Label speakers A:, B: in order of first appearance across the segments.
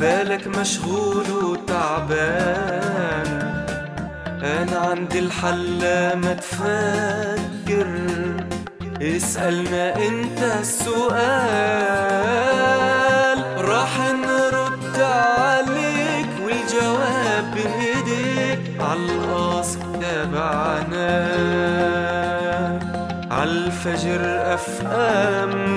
A: بالك مشغول وتعبان أنا عندي الحل ما تفكر اسأل ما أنت السؤال راح نرد عليك والجواب بايديك إيديك عالقاصد تبعنا عالفجر افهم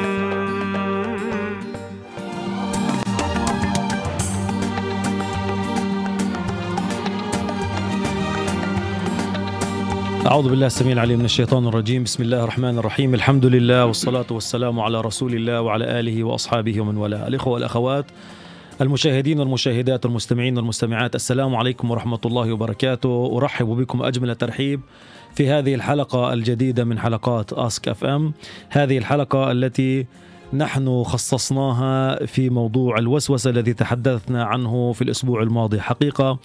A: أعوذ بالله السميع العليم من الشيطان الرجيم بسم الله الرحمن الرحيم الحمد لله والصلاة والسلام على رسول الله وعلى آله وأصحابه ومن والاه الإخوة والأخوات المشاهدين والمشاهدات والمستمعين والمستمعات السلام عليكم ورحمة الله وبركاته أرحب بكم أجمل ترحيب في هذه الحلقة الجديدة من حلقات أسك أف أم هذه الحلقة التي نحن خصصناها في موضوع الوسوسة الذي تحدثنا عنه في الأسبوع الماضي حقيقة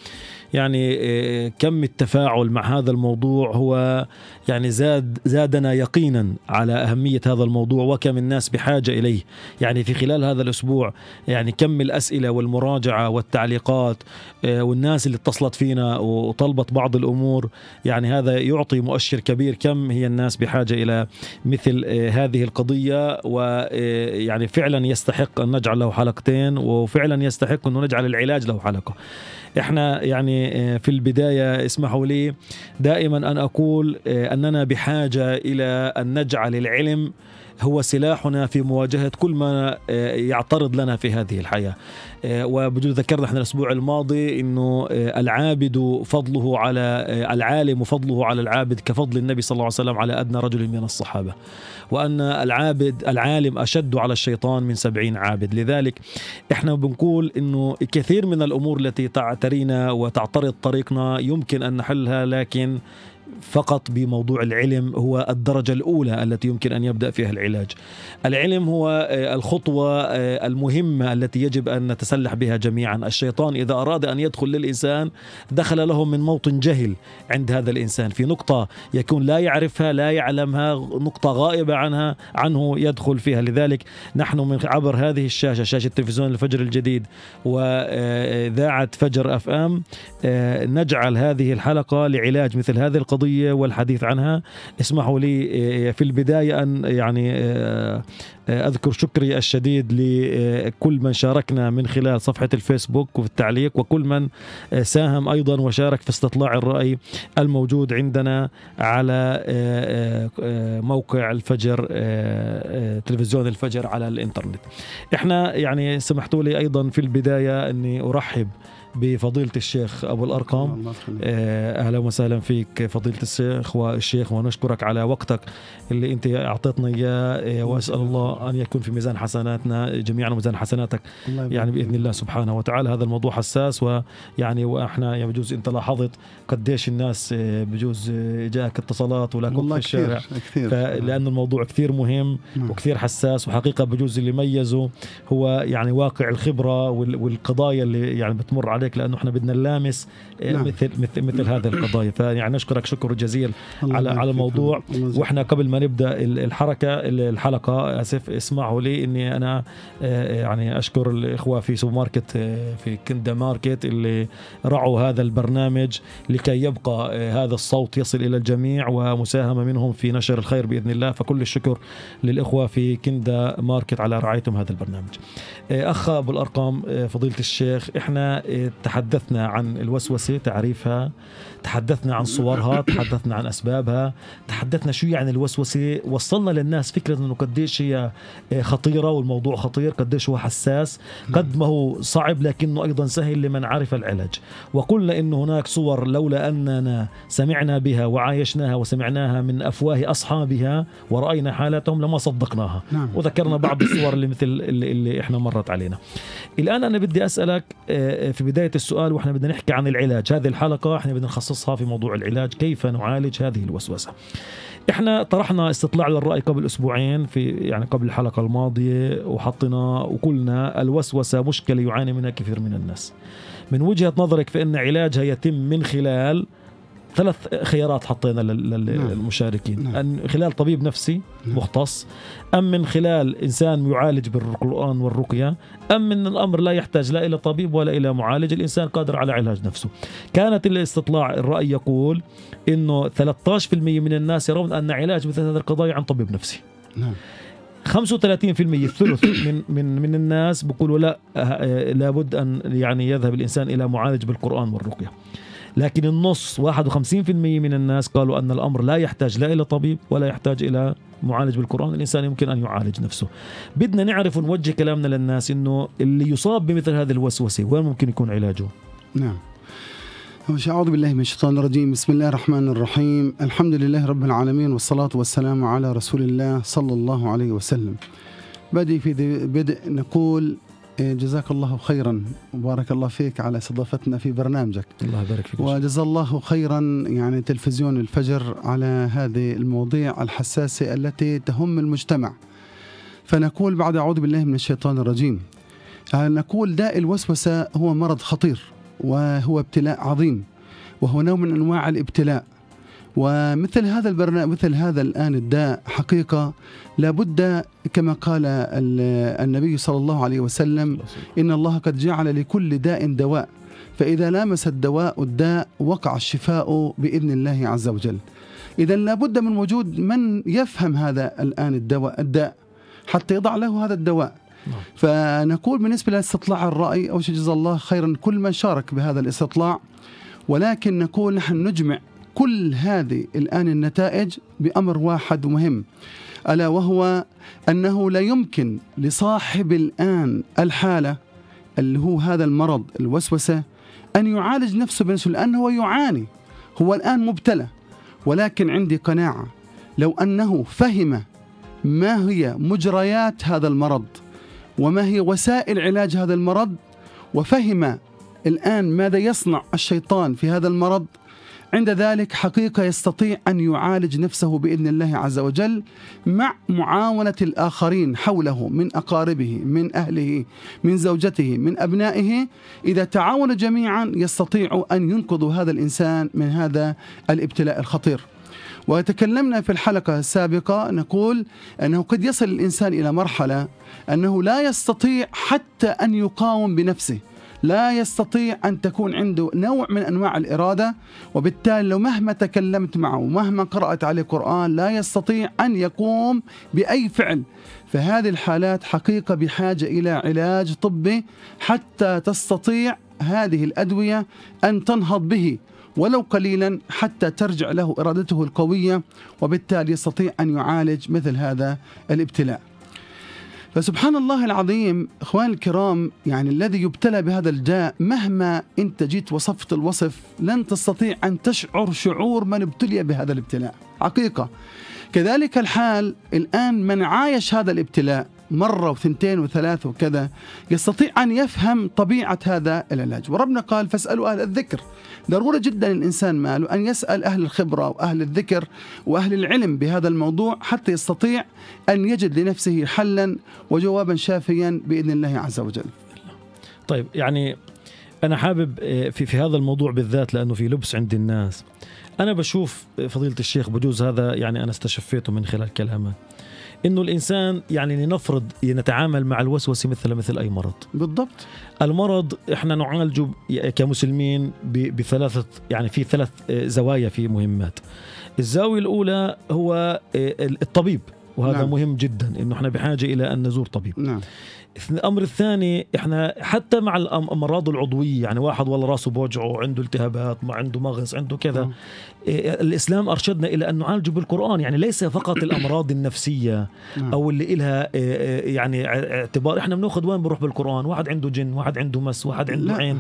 A: يعني آه، كم التفاعل مع هذا الموضوع هو يعني زاد زادنا يقينا على أهمية هذا الموضوع وكم الناس بحاجة إليه يعني في خلال هذا الأسبوع يعني كم الأسئلة والمراجعة والتعليقات آه، والناس اللي اتصلت فينا وطلبت بعض الأمور يعني هذا يعطي مؤشر كبير كم هي الناس بحاجة إلى مثل آه، هذه القضية ويعني فعلا يستحق أن نجعل له حلقتين وفعلا يستحق أن نجعل العلاج له حلقة احنا يعني آه، في البدايه اسمحوا لي دائما ان اقول آه، اننا بحاجه الى ان نجعل العلم هو سلاحنا في مواجهة كل ما آه، يعترض لنا في هذه الحياة آه، وبدون ذكرنا احنا الأسبوع الماضي أنه آه، العابد فضله على العالم فضله على العابد كفضل النبي صلى الله عليه وسلم على أدنى رجل من الصحابة وأن العابد العالم أشد على الشيطان من سبعين عابد لذلك احنا بنقول أنه كثير من الأمور التي تعترينا وتعترض طريقنا يمكن أن نحلها لكن فقط بموضوع العلم هو الدرجة الأولى التي يمكن أن يبدأ فيها العلاج العلم هو آه، الخطوة آه، المهمة التي يجب أن نتسلح بها جميعا الشيطان إذا أراد أن يدخل للإنسان دخل له من موطن جهل عند هذا الإنسان في نقطة يكون لا يعرفها لا يعلمها نقطة غائبة عنها عنه يدخل فيها لذلك نحن من عبر هذه الشاشة شاشة تلفزيون الفجر الجديد وإذاعة آه، فجر أف أم نجعل هذه الحلقة لعلاج مثل هذه القضية القضية والحديث عنها اسمحوا لي آه، في البداية أن يعني آه، آه، أذكر شكري الشديد لكل من شاركنا من خلال صفحة الفيسبوك وفي التعليق وكل من ساهم أيضا وشارك في استطلاع الرأي الموجود عندنا على موقع الفجر تلفزيون الفجر على الإنترنت احنا يعني سمحتوا لي أيضا في البداية أني أرحب بفضيلة الشيخ أبو الأرقم آه، أهلا وسهلا فيك فضيلة الشيخ والشيخ ونشكرك على وقتك اللي أنت أعطيتنا إياه آه، وأسأل الله أن يكون في ميزان حسناتنا جميعا وميزان حسناتك يعني بإذن الله سبحانه وتعالى هذا الموضوع حساس ويعني وإحنا يعني بجوز أنت لاحظت قديش الناس آه، بجوز جاءك اتصالات ولا كنت في الشارع كثير. لأن الموضوع كثير مهم نعم. وكثير حساس وحقيقة بجوز اللي ميزه هو يعني واقع الخبرة والقضايا اللي يعني بتمر عليه عليك لانه احنا بدنا نلامس آه، نعم. مثل مثل مثل هذه القضايا فيعني نشكرك شكر جزيل على على الموضوع واحنا قبل ما نبدا الحركه الحلقه اسف اسمحوا لي اني انا آه، يعني اشكر الاخوه في سوبر ماركت آه، في كندا ماركت اللي رعوا هذا البرنامج لكي يبقى هذا الصوت يصل الى الجميع ومساهمه منهم في نشر الخير باذن الله فكل الشكر للاخوه في كندا ماركت على رعايتهم هذا البرنامج اخ ابو الارقام فضيله الشيخ احنا تحدثنا عن الوسوسة تعريفها تحدثنا عن صورها تحدثنا عن أسبابها تحدثنا شو يعني الوسوسة وصلنا للناس فكرة أنه قديش هي آه، خطيرة والموضوع خطير قديش هو حساس قد ما هو صعب لكنه أيضا سهل لمن عرف العلاج وقلنا أنه هناك صور لولا أننا سمعنا بها وعايشناها وسمعناها من أفواه أصحابها ورأينا حالتهم لما صدقناها نعم. وذكرنا بعض الصور اللي مثل اللي, اللي إحنا مرت علينا الآن أنا بدي أسألك آه، آه، في بداية السؤال وإحنا بدنا نحكي عن العلاج هذه الحلقة إحنا بدنا نخصص تخصصها في موضوع العلاج كيف نعالج هذه الوسوسة احنا طرحنا استطلاع للرأي قبل أسبوعين في يعني قبل الحلقة الماضية وحطنا وقلنا الوسوسة مشكلة يعاني منها كثير من الناس من وجهة نظرك فإن علاجها يتم من خلال ثلاث خيارات حطينا نعم. للمشاركين نعم. أن خلال طبيب نفسي نعم. مختص أم من خلال إنسان يعالج بالقرآن والرقية أم من الأمر لا يحتاج لا إلى طبيب ولا إلى معالج الإنسان قادر على علاج نفسه كانت الاستطلاع الرأي يقول أنه 13% من الناس يرون أن علاج مثل هذه القضايا عن طبيب نفسي نعم 35% الثلث من من من الناس بيقولوا لا لابد ان يعني يذهب الانسان الى معالج بالقران والرقيه. لكن النص 51% من الناس قالوا أن الأمر لا يحتاج لا إلى طبيب ولا يحتاج إلى معالج بالقرآن الإنسان يمكن أن يعالج نفسه بدنا نعرف ونوجه كلامنا للناس أنه اللي يصاب بمثل هذه الوسوسة وين ممكن يكون علاجه نعم
B: أعوذ بالله من الشيطان الرجيم بسم الله الرحمن الرحيم الحمد لله رب العالمين والصلاة والسلام على رسول الله صلى الله عليه وسلم بدي في بدء نقول إيه، جزاك الله خيرا وبارك الله فيك على استضافتنا في برنامجك الله يبارك فيك وجزا الله خيرا يعني تلفزيون الفجر على هذه المواضيع الحساسة التي تهم المجتمع فنقول بعد أعوذ بالله من الشيطان الرجيم آه، نقول داء الوسوسة هو مرض خطير وهو ابتلاء عظيم وهو نوع من أنواع الابتلاء ومثل هذا البرنامج مثل هذا الان الداء حقيقه لابد كما قال النبي صلى الله عليه وسلم ان الله قد جعل لكل داء دواء فاذا لامس الدواء الداء وقع الشفاء باذن الله عز وجل اذا لابد من وجود من يفهم هذا الان الدواء الداء حتى يضع له هذا الدواء نعم. فنقول بالنسبه لاستطلاع الراي او جزا الله خيرا كل من شارك بهذا الاستطلاع ولكن نقول نحن نجمع كل هذه الآن النتائج بأمر واحد مهم ألا وهو أنه لا يمكن لصاحب الآن الحالة اللي هو هذا المرض الوسوسة أن يعالج نفسه بنفسه لأنه هو يعاني هو الآن مبتلى ولكن عندي قناعة لو أنه فهم ما هي مجريات هذا المرض وما هي وسائل علاج هذا المرض وفهم الآن ماذا يصنع الشيطان في هذا المرض عند ذلك حقيقة يستطيع أن يعالج نفسه بإذن الله عز وجل مع معاونة الآخرين حوله من أقاربه من أهله من زوجته من أبنائه إذا تعاون جميعا يستطيع أن ينقذ هذا الإنسان من هذا الابتلاء الخطير وتكلمنا في الحلقة السابقة نقول أنه قد يصل الإنسان إلى مرحلة أنه لا يستطيع حتى أن يقاوم بنفسه لا يستطيع أن تكون عنده نوع من أنواع الإرادة وبالتالي لو مهما تكلمت معه ومهما قرأت عليه قرآن لا يستطيع أن يقوم بأي فعل فهذه الحالات حقيقة بحاجة إلى علاج طبي حتى تستطيع هذه الأدوية أن تنهض به ولو قليلا حتى ترجع له إرادته القوية وبالتالي يستطيع أن يعالج مثل هذا الابتلاء فسبحان الله العظيم اخوان الكرام يعني الذي يبتلى بهذا الجاء مهما انت جيت وصفت الوصف لن تستطيع ان تشعر شعور من ابتلي بهذا الابتلاء حقيقه كذلك الحال الان من عايش هذا الابتلاء مرة وثنتين وثلاثة وكذا يستطيع أن يفهم طبيعة هذا العلاج وربنا قال فاسألوا أهل الذكر ضرورة جدا الإنسان ماله أن يسأل أهل الخبرة وأهل الذكر وأهل العلم بهذا الموضوع حتى يستطيع أن يجد لنفسه حلا وجوابا شافيا بإذن الله عز وجل
A: طيب يعني أنا حابب آه، في, في هذا الموضوع بالذات لأنه في لبس عند الناس أنا بشوف آه، فضيلة الشيخ بجوز هذا يعني أنا استشفيته من خلال كلامه انه الانسان يعني لنفرض نتعامل مع الوسوسه مثل مثل اي مرض بالضبط المرض احنا نعالجه كمسلمين بثلاثه يعني في ثلاث آه، زوايا في مهمات الزاويه الاولى هو آه، الطبيب وهذا نعم. مهم جدا انه احنا بحاجه الى ان نزور طبيب نعم. الامر الثاني احنا حتى مع الامراض العضويه يعني واحد والله راسه بوجعه عنده التهابات ما عنده مغص عنده كذا إيه الاسلام ارشدنا الى ان نعالجه بالقران يعني ليس فقط الامراض النفسيه نعم. او اللي لها إيه،, إيه يعني اعتبار احنا بناخذ وين بنروح بالقران واحد عنده جن واحد عنده مس واحد عنده عين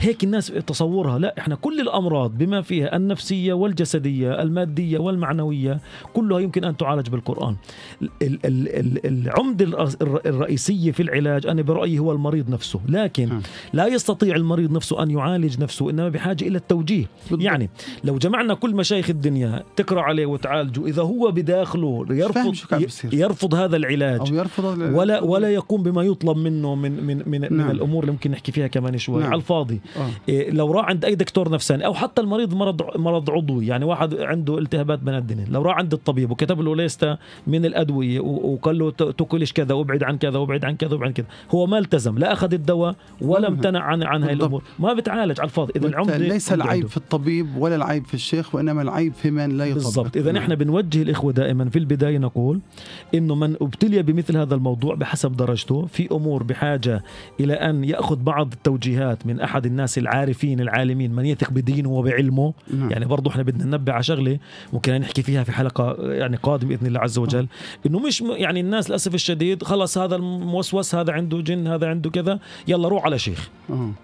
A: هيك الناس تصورها لا احنا كل الامراض بما فيها النفسيه والجسديه الماديه والمعنويه كلها يمكن ان تعالج بالقران العمده الرئيسيه في العلاج العلاج أنا برأيي هو المريض نفسه لكن لا يستطيع المريض نفسه أن يعالج نفسه إنما بحاجة إلى التوجيه يعني لو جمعنا كل مشايخ الدنيا تقرأ عليه وتعالجه إذا هو بداخله يرفض يرفض هذا العلاج أو يرفض ولا ولا يقوم بما يطلب منه من من من, نعم. من الامور اللي ممكن نحكي فيها كمان شوي نعم. على الفاضي آه. إيه لو راح عند اي دكتور نفساني او حتى المريض مرض مرض عضوي يعني واحد عنده التهابات الدنيا لو راح عند الطبيب وكتب له ليستا من الادويه وقال له تاكلش كذا وابعد عن كذا وابعد عن كذا عن كذا هو ما التزم لا اخذ الدواء ولا امتنع عن عن هاي الامور ما بتعالج على الفاضي اذا العمده ليس العيب في
B: الطبيب ولا العيب في الشيخ وانما العيب في من لا يطبق بالضبط اذا نعم. احنا
A: بنوجه الاخوه دائما في البدايه نقول انه من ابتلي بمثل هذا الموضوع بحسب درجته في امور بحاجه الى ان ياخذ بعض التوجيهات من احد الناس العارفين العالمين من يثق بدينه وبعلمه مم. نعم. يعني برضه احنا بدنا ننبه على شغله ممكن نحكي فيها في حلقه يعني قادمه باذن الله عز وجل نعم. انه مش يعني الناس للاسف الشديد خلص هذا الموسوس هذا عنده جن هذا عنده كذا يلا روح على شيخ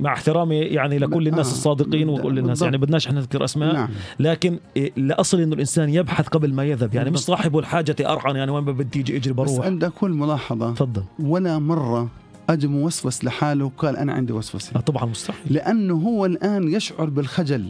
A: مع احترامي يعني لكل الناس الصادقين وكل الناس يعني بدناش احنا نذكر اسماء نعم. لكن الاصل انه الانسان يبحث قبل ما يذهب يعني مش صاحب الحاجه ارعن يعني وين بدي اجي اجري بروح بس
B: عندي كل ملاحظه تفضل ولا مره اجى موسوس لحاله وقال انا عندي وسوسه آه، طبعا مستحيل لانه هو الان يشعر بالخجل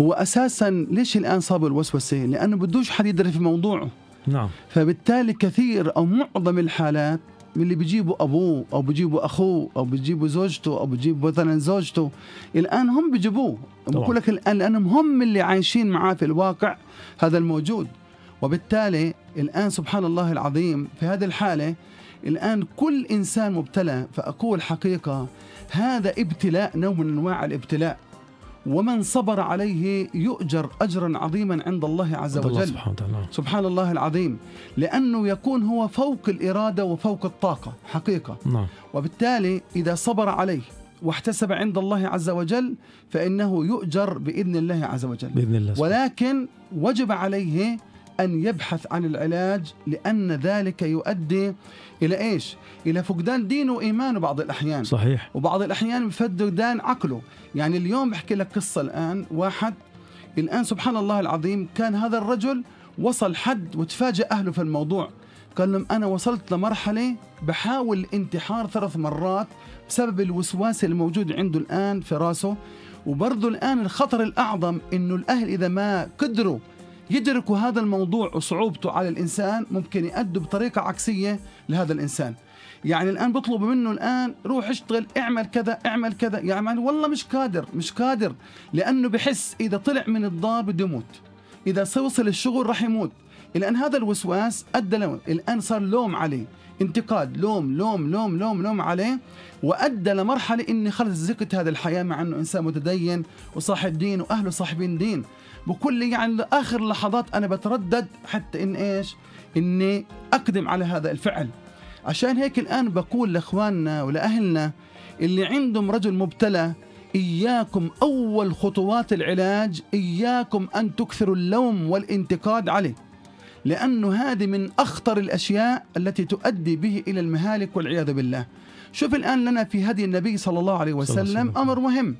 B: هو اساسا ليش الان صاب الوسوسه؟ لانه بدوش حد يدري في موضوعه نعم فبالتالي كثير او معظم الحالات من اللي بيجيبوا ابوه او بيجيبوا اخوه او بيجيبوا زوجته او بيجيبوا مثلا زوجته الان هم بيجيبوه بقول لك الان لانهم هم اللي عايشين معاه في الواقع هذا الموجود وبالتالي الان سبحان الله العظيم في هذه الحاله الان كل انسان مبتلى فاقول حقيقه هذا ابتلاء نوع من انواع الابتلاء ومن صبر عليه يؤجر أجرا عظيما عند الله عز وجل الله سبحانه وتعالى. سبحان الله العظيم لأنه يكون هو فوق الإرادة وفوق الطاقة حقيقة نعم. وبالتالي إذا صبر عليه واحتسب عند الله عز وجل فإنه يؤجر بإذن الله عز وجل بإذن الله ولكن وجب عليه أن يبحث عن العلاج لأن ذلك يؤدي إلى إيش؟ إلى فقدان دينه وإيمانه بعض الأحيان صحيح وبعض الأحيان فقدان عقله يعني اليوم بحكي لك قصة الآن واحد الآن سبحان الله العظيم كان هذا الرجل وصل حد وتفاجأ أهله في الموضوع قال لهم أنا وصلت لمرحلة بحاول الانتحار ثلاث مرات بسبب الوسواس الموجود عنده الآن في راسه وبرضه الآن الخطر الأعظم أنه الأهل إذا ما قدروا يدركوا هذا الموضوع وصعوبته على الإنسان ممكن يأدوا بطريقة عكسية لهذا الإنسان يعني الآن بيطلبوا منه الآن روح اشتغل اعمل كذا اعمل كذا يعني والله مش قادر مش قادر لأنه بحس إذا طلع من الدار بده يموت إذا وصل الشغل راح يموت الآن هذا الوسواس أدى لون الآن صار لوم عليه انتقاد لوم لوم لوم لوم لوم عليه وأدى لمرحلة إني خلص زقت هذه الحياة مع أنه إنسان متدين وصاحب دين وأهله صاحبين دين بكل يعني لاخر لحظات انا بتردد حتى ان ايش اني اقدم على هذا الفعل عشان هيك الان بقول لاخواننا ولاهلنا اللي عندهم رجل مبتلى اياكم اول خطوات العلاج اياكم ان تكثروا اللوم والانتقاد عليه لانه هذه من اخطر الاشياء التي تؤدي به الى المهالك والعياذ بالله شوف الان لنا في هدي النبي صلى الله عليه وسلم امر مهم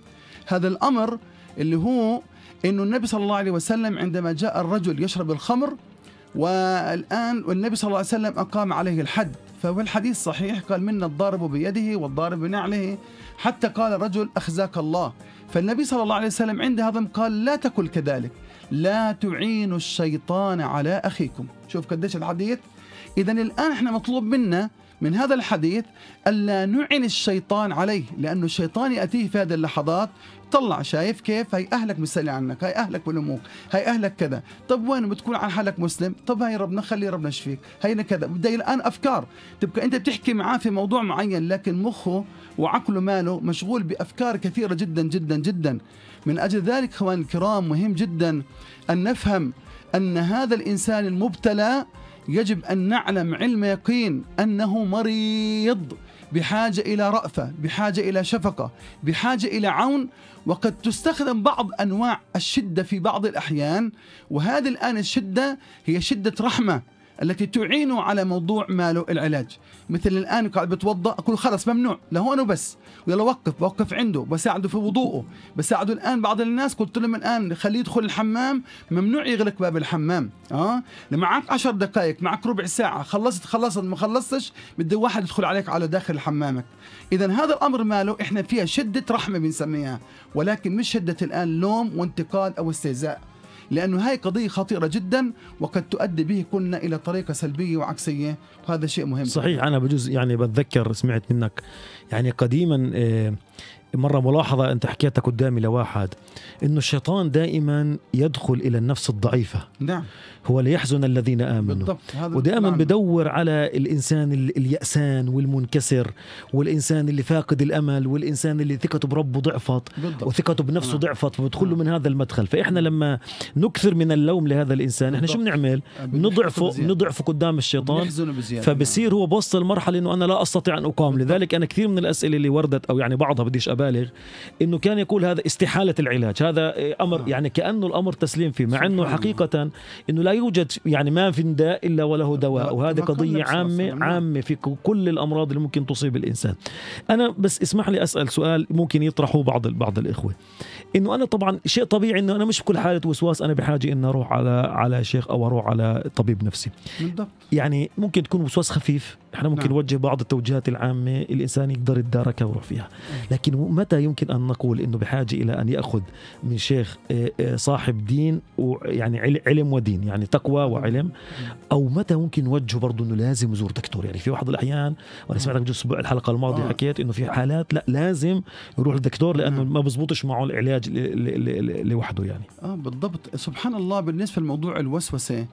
B: هذا الامر اللي هو أن النبي صلى الله عليه وسلم عندما جاء الرجل يشرب الخمر والآن والنبي صلى الله عليه وسلم أقام عليه الحد فهو الحديث صحيح قال منا الضارب بيده والضارب بنعله حتى قال الرجل أخزاك الله فالنبي صلى الله عليه وسلم عند هضم قال لا تقل كذلك لا تعينوا الشيطان على أخيكم شوف قديش الحديث إذا الآن احنا مطلوب منا من هذا الحديث ألا نعن الشيطان عليه لأنه الشيطان يأتيه في هذه اللحظات طلع شايف كيف هي أهلك مسألة عنك هي أهلك بالأمور هي أهلك كذا طب وين بتكون عن حالك مسلم طب هاي ربنا خلي ربنا يشفيك هي كذا بدي الآن أفكار تبقى أنت بتحكي معاه في موضوع معين لكن مخه وعقله ماله مشغول بأفكار كثيرة جدا جدا جدا من أجل ذلك أخوان الكرام مهم جدا أن نفهم أن هذا الإنسان المبتلى يجب أن نعلم علم يقين أنه مريض بحاجة إلى رأفة بحاجة إلى شفقة بحاجة إلى عون وقد تستخدم بعض أنواع الشدة في بعض الأحيان وهذه الآن الشدة هي شدة رحمة التي تعينه على موضوع ماله العلاج مثل الآن قاعد بتوضأ أقول خلص ممنوع لهون وبس ويلا وقف بوقف عنده بساعده في وضوءه بساعده الان بعض الناس قلت لهم الان خليه يدخل الحمام ممنوع يغلق باب الحمام اه معك 10 دقائق معك ربع ساعه خلصت خلصت ما خلصتش بده واحد يدخل عليك على داخل حمامك اذا هذا الامر ماله احنا فيها شده رحمه بنسميها ولكن مش شده الان لوم وانتقاد او استهزاء لأنه هاي قضية خطيرة جدا وقد تؤدي به كنا إلى طريقة سلبية وعكسية
A: وهذا شيء مهم صحيح أنا بجوز يعني بتذكر سمعت منك يعني قديما آه، مرة ملاحظة أنت حكيتها قدامي لواحد أنه الشيطان دائما يدخل إلى النفس الضعيفة نعم هو ليحزن الذين امنوا بالضبط هذا ودائما بدور على الانسان اليأسان والمنكسر والانسان اللي فاقد الامل والانسان اللي ثقته بربه ضعفت وثقته بنفسه نعم. ضعفت فبدخل له نعم. من هذا المدخل فاحنا نعم. لما نكثر من اللوم لهذا الانسان بالضبط. احنا شو بنعمل آه، نضعفه نضعفه قدام الشيطان فبصير هو بوصل لمرحله انه انا لا استطيع ان اقاوم لذلك انا كثير من الاسئله اللي وردت او يعني بعضها بديش ابالغ انه كان يقول هذا استحاله العلاج هذا آه، امر يعني كانه الامر تسليم فيه مع انه حقيقه انه لا يوجد يعني ما في داء إلا وله دواء وهذه قضية عامة عامة في كل الأمراض اللي ممكن تصيب الإنسان أنا بس اسمح لي أسأل سؤال ممكن يطرحه بعض بعض الإخوة إنه أنا طبعا شيء طبيعي إنه أنا مش في كل حالة وسواس أنا بحاجة إني أروح على على شيخ أو أروح على طبيب نفسي بالضبط يعني ممكن تكون وسواس خفيف نحن ممكن نعم. نوجه بعض التوجيهات العامة الإنسان يقدر يتداركها ويروح فيها لكن متى يمكن أن نقول أنه بحاجة إلى أن يأخذ من شيخ آه، آه، صاحب دين ويعني علم ودين يعني تقوى وعلم أو متى ممكن نوجهه برضه أنه لازم يزور دكتور يعني في بعض الأحيان وأنا سمعتك الأسبوع الحلقة الماضية آه. حكيت أنه في حالات لا لازم يروح للدكتور لأنه نعم. ما بزبطش معه العلاج لوحده يعني آه بالضبط
B: سبحان الله بالنسبة لموضوع الوسوسة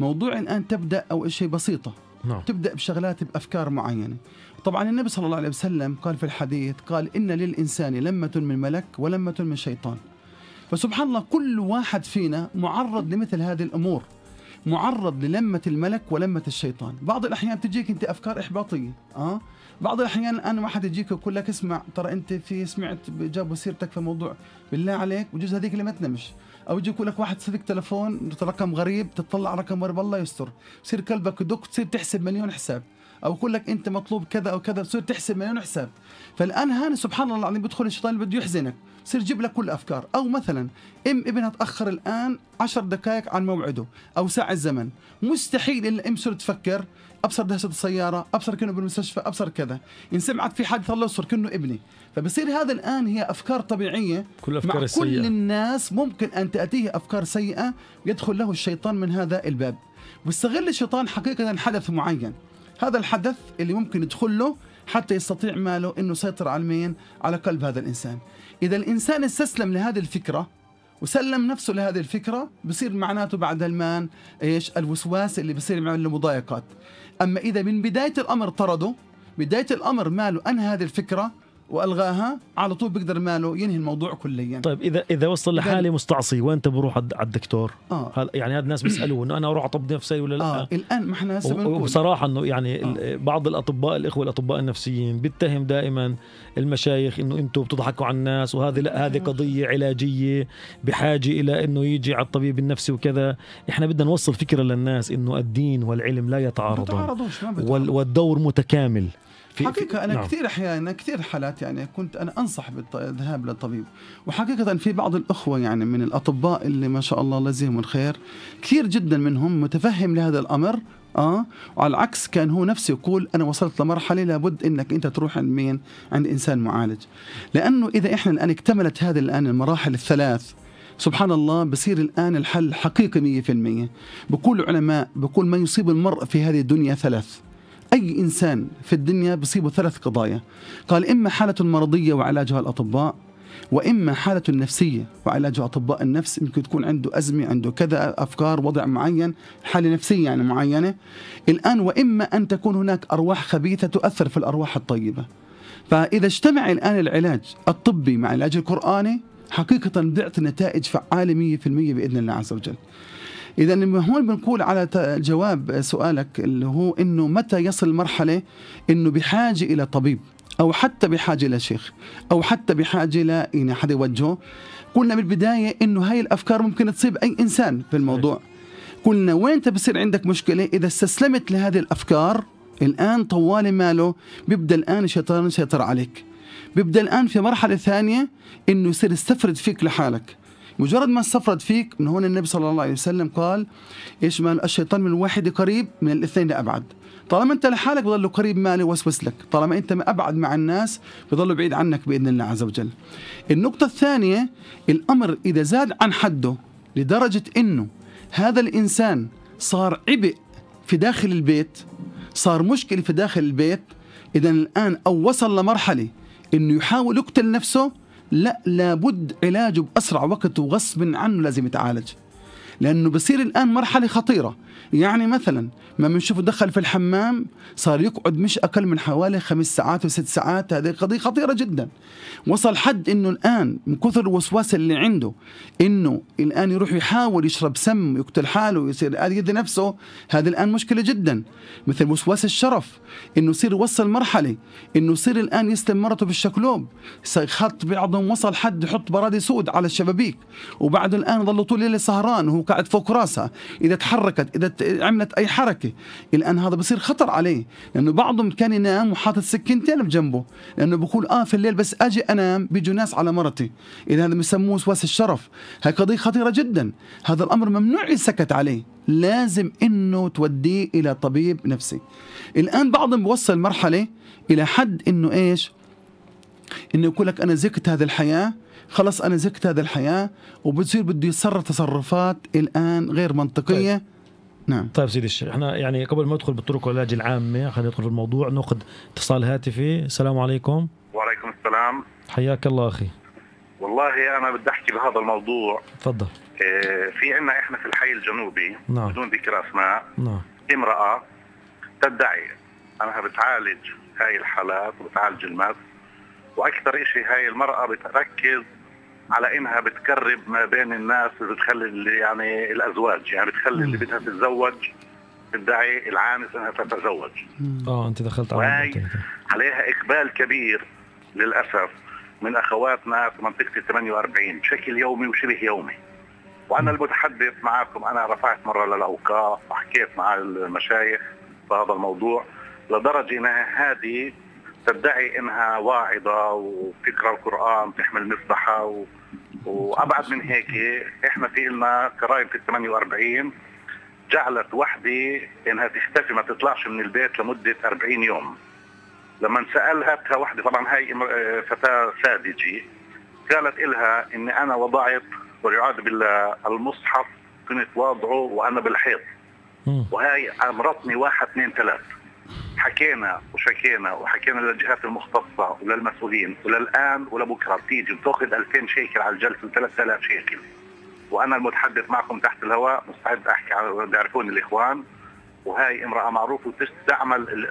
B: موضوع الآن تبدأ أو شيء بسيطة نعم. تبدا بشغلات بافكار معينه طبعا النبي صلى الله عليه وسلم قال في الحديث قال ان للانسان لمه من ملك ولمه من شيطان فسبحان الله كل واحد فينا معرض لمثل هذه الامور معرض للمة الملك ولمة الشيطان بعض الأحيان تجيك أنت أفكار إحباطية أه؟ بعض الأحيان الآن واحد يجيك ويقول لك اسمع ترى أنت في سمعت جابوا سيرتك في موضوع بالله عليك وجوز هذيك اللي ما تنمش او يجيك لك واحد صفق تلفون رقم غريب تطلع رقم ورب الله يستر بصير كلبك يدق تصير تحسب مليون حساب او يقول لك انت مطلوب كذا او كذا بتصير تحسب مليون حساب فالان هنا سبحان الله العظيم بيدخل الشيطان اللي بده يحزنك بصير يجيب لك كل الافكار او مثلا ام ابنها تاخر الان عشر دقائق عن موعده او ساعه الزمن مستحيل الا ام صرت تفكر ابصر دهشه السياره ابصر كانه بالمستشفى ابصر كذا ان سمعت في حادث الله يستر كانه ابني فبصير هذا الان هي افكار طبيعيه كل أفكار مع السيئة. كل الناس ممكن ان تاتيه افكار سيئه يدخل له الشيطان من هذا الباب ويستغل الشيطان حقيقه حدث معين هذا الحدث اللي ممكن يدخل له حتى يستطيع ماله انه يسيطر على مين؟ على قلب هذا الانسان. اذا الانسان استسلم لهذه الفكره وسلم نفسه لهذه الفكره بصير معناته بعد المان ايش؟ الوسواس اللي بصير معه له مضايقات. اما اذا من بدايه الامر طرده، بدايه الامر ماله انهى هذه الفكره والغاها على طول بيقدر ماله ينهي الموضوع كليا
A: طيب اذا اذا وصل لحالي مستعصي وانت بروح على الدكتور آه. يعني هذا الناس بيسالوه انه انا اروح اطب نفسي ولا لا آه.
B: الان ما احنا بصراحه بنقول
A: وبصراحه انه يعني آه. بعض الاطباء الاخوه الاطباء النفسيين بيتهم دائما المشايخ انه انتم بتضحكوا على الناس وهذه لا هذه قضيه علاجيه بحاجه الى انه يجي على الطبيب النفسي وكذا احنا بدنا نوصل فكره للناس انه الدين والعلم لا يتعارضان والدور متكامل في حقيقة أنا نعم. كثير
B: أحيانا كثير حالات يعني كنت أنا أنصح بالذهاب للطبيب وحقيقة في بعض الأخوة يعني من الأطباء اللي ما شاء الله لزيهم الخير كثير جدا منهم متفهم لهذا الأمر اه وعلى العكس كان هو نفسه يقول انا وصلت لمرحله لابد انك انت تروح عند مين؟ عند انسان معالج. لانه اذا احنا الان اكتملت هذه الان المراحل الثلاث سبحان الله بصير الآن الحل حقيقي 100% بقول العلماء بقول ما يصيب المرء في هذه الدنيا ثلاث أي إنسان في الدنيا بصيبه ثلاث قضايا قال إما حالة مرضية وعلاجها الأطباء واما حاله نفسيه وعلاجها اطباء النفس يمكن تكون عنده ازمه عنده كذا افكار وضع معين حاله نفسيه يعني معينه الان واما ان تكون هناك ارواح خبيثه تؤثر في الارواح الطيبه فاذا اجتمع الان العلاج الطبي مع العلاج القراني حقيقه بيعطي نتائج فعاله 100% باذن الله عز وجل اذا هون بنقول على جواب سؤالك اللي هو انه متى يصل مرحله انه بحاجه الى طبيب او حتى بحاجه لشيخ او حتى بحاجه ل يعني حدا يوجهه قلنا بالبدايه انه هاي الافكار ممكن تصيب اي انسان في الموضوع قلنا وين انت بصير عندك مشكله اذا استسلمت لهذه الافكار الان طوال ماله بيبدا الان الشيطان يسيطر عليك بيبدا الان في مرحله ثانيه انه يصير يستفرد فيك لحالك مجرد ما استفرد فيك من هون النبي صلى الله عليه وسلم قال ايش مال الشيطان من واحد قريب من الاثنين ابعد طالما انت لحالك بضل قريب ما يوسوس لك طالما انت ابعد مع الناس بضل بعيد عنك باذن الله عز وجل النقطه الثانيه الامر اذا زاد عن حده لدرجه انه هذا الانسان صار عبء في داخل البيت صار مشكله في داخل البيت اذا الان او وصل لمرحله انه يحاول يقتل نفسه لا لابد علاجه بأسرع وقت وغصب عنه لازم يتعالج لأنه بصير الآن مرحلة خطيرة يعني مثلا ما بنشوفه دخل في الحمام صار يقعد مش أقل من حوالي خمس ساعات وست ساعات هذه قضية خطيرة جدا وصل حد أنه الآن من كثر الوسواس اللي عنده أنه الآن يروح يحاول يشرب سم ويقتل حاله ويصير يأذي نفسه هذه الآن مشكلة جدا مثل وسواس الشرف أنه يصير يوصل مرحلة أنه يصير الآن يستلم مرته بالشكلوب خط بعضهم وصل حد يحط برادي سود على الشبابيك وبعد الآن ظل طول الليل سهران وهو وقعت فوق راسها اذا تحركت اذا عملت اي حركه الان هذا بصير خطر عليه لانه بعضهم كان ينام وحاطط سكينتين بجنبه لانه بقول اه في الليل بس اجي انام بيجوا ناس على مرتي اذا هذا بسموه وسواس الشرف هاي قضيه خطيره جدا هذا الامر ممنوع يسكت عليه لازم انه توديه الى طبيب نفسي الان بعضهم بوصل مرحله الى حد انه ايش انه يقول لك انا زكت هذه الحياه خلاص انا زكت هذه الحياه وبتصير بده يتصرف تصرفات
A: الان غير منطقيه طيب. نعم طيب سيدي الشيخ احنا يعني قبل ما ندخل بالطرق والعلاج العامه خلينا ندخل في الموضوع ناخذ اتصال هاتفي السلام عليكم
C: وعليكم السلام
A: حياك الله اخي
C: والله انا بدي احكي بهذا الموضوع تفضل إيه، في عندنا احنا في الحي الجنوبي نعم. بدون ذكر اسماء نعم. امراه تدعي انها بتعالج هاي الحالات وبتعالج المس واكثر شيء هاي المراه بتركز على انها بتقرب ما بين الناس بتخلي اللي يعني الازواج يعني بتخلي اللي بدها تتزوج تدعي العانس انها تتزوج
A: اه انت دخلت على
C: عليها اقبال كبير للاسف من اخواتنا في منطقه 48 بشكل يومي وشبه يومي وانا المتحدث معكم انا رفعت مره للاوقاف وحكيت مع المشايخ بهذا الموضوع لدرجه انها هذه تدعي انها واعظه وبتقرا القران تحمل مصلحه و... وابعد من هيك احنا في لنا قرايب في 48 جعلت وحده انها تختفي ما تطلعش من البيت لمده 40 يوم لما سالها وحده طبعا هاي فتاه ساذجه قالت لها اني انا وضعت والعياذ بالله المصحف كنت واضعه وانا بالحيط وهي امرتني واحد اثنين ثلاث حكينا وشكينا وحكينا للجهات المختصه وللمسؤولين وللان ولبكره بتيجي بتاخذ 2000 شيكل على الجلسه 3000 شيكل وانا المتحدث معكم تحت الهواء مستعد احكي بيعرفوني الاخوان وهي امراه معروفه وتستعمل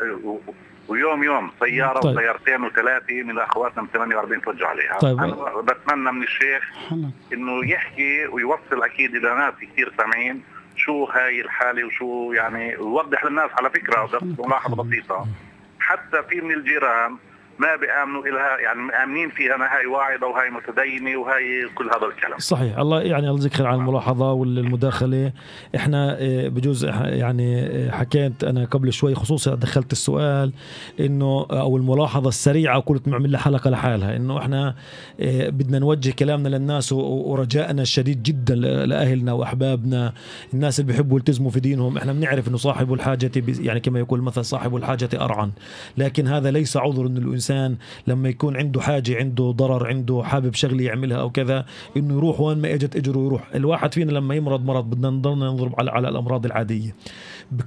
C: ويوم يوم سياره طيب. وسيارتين وثلاثه من اخواتنا من 48 توجعوا عليها طيب. انا بتمنى من الشيخ انه يحكي ويوصل اكيد الى ناس كثير سامعين شو هاي الحاله وشو يعني ووضح للناس على فكره ملاحظه بسيطه حتى في من الجيران ما بامنوا لها يعني مامنين فيها انا هاي واعظه وهاي متدينه وهاي كل هذا الكلام
A: صحيح الله يعني الله يذكر على الملاحظه والمداخله احنا إيه، بجوز يعني إيه، حكيت انا قبل شوي خصوصا دخلت السؤال انه او الملاحظه السريعه وقلت معمل لها حلقه لحالها انه احنا إيه، بدنا نوجه كلامنا للناس ورجائنا الشديد جدا لاهلنا واحبابنا الناس اللي بيحبوا يلتزموا في دينهم احنا بنعرف انه صاحب الحاجه يعني كما يقول مثلا صاحب الحاجه ارعن لكن هذا ليس عذر انه الانسان الانسان لما يكون عنده حاجه عنده ضرر عنده حابب شغله يعملها او كذا انه يروح وين ما اجت اجره يروح الواحد فينا لما يمرض مرض بدنا نضلنا نضرب على على الامراض العاديه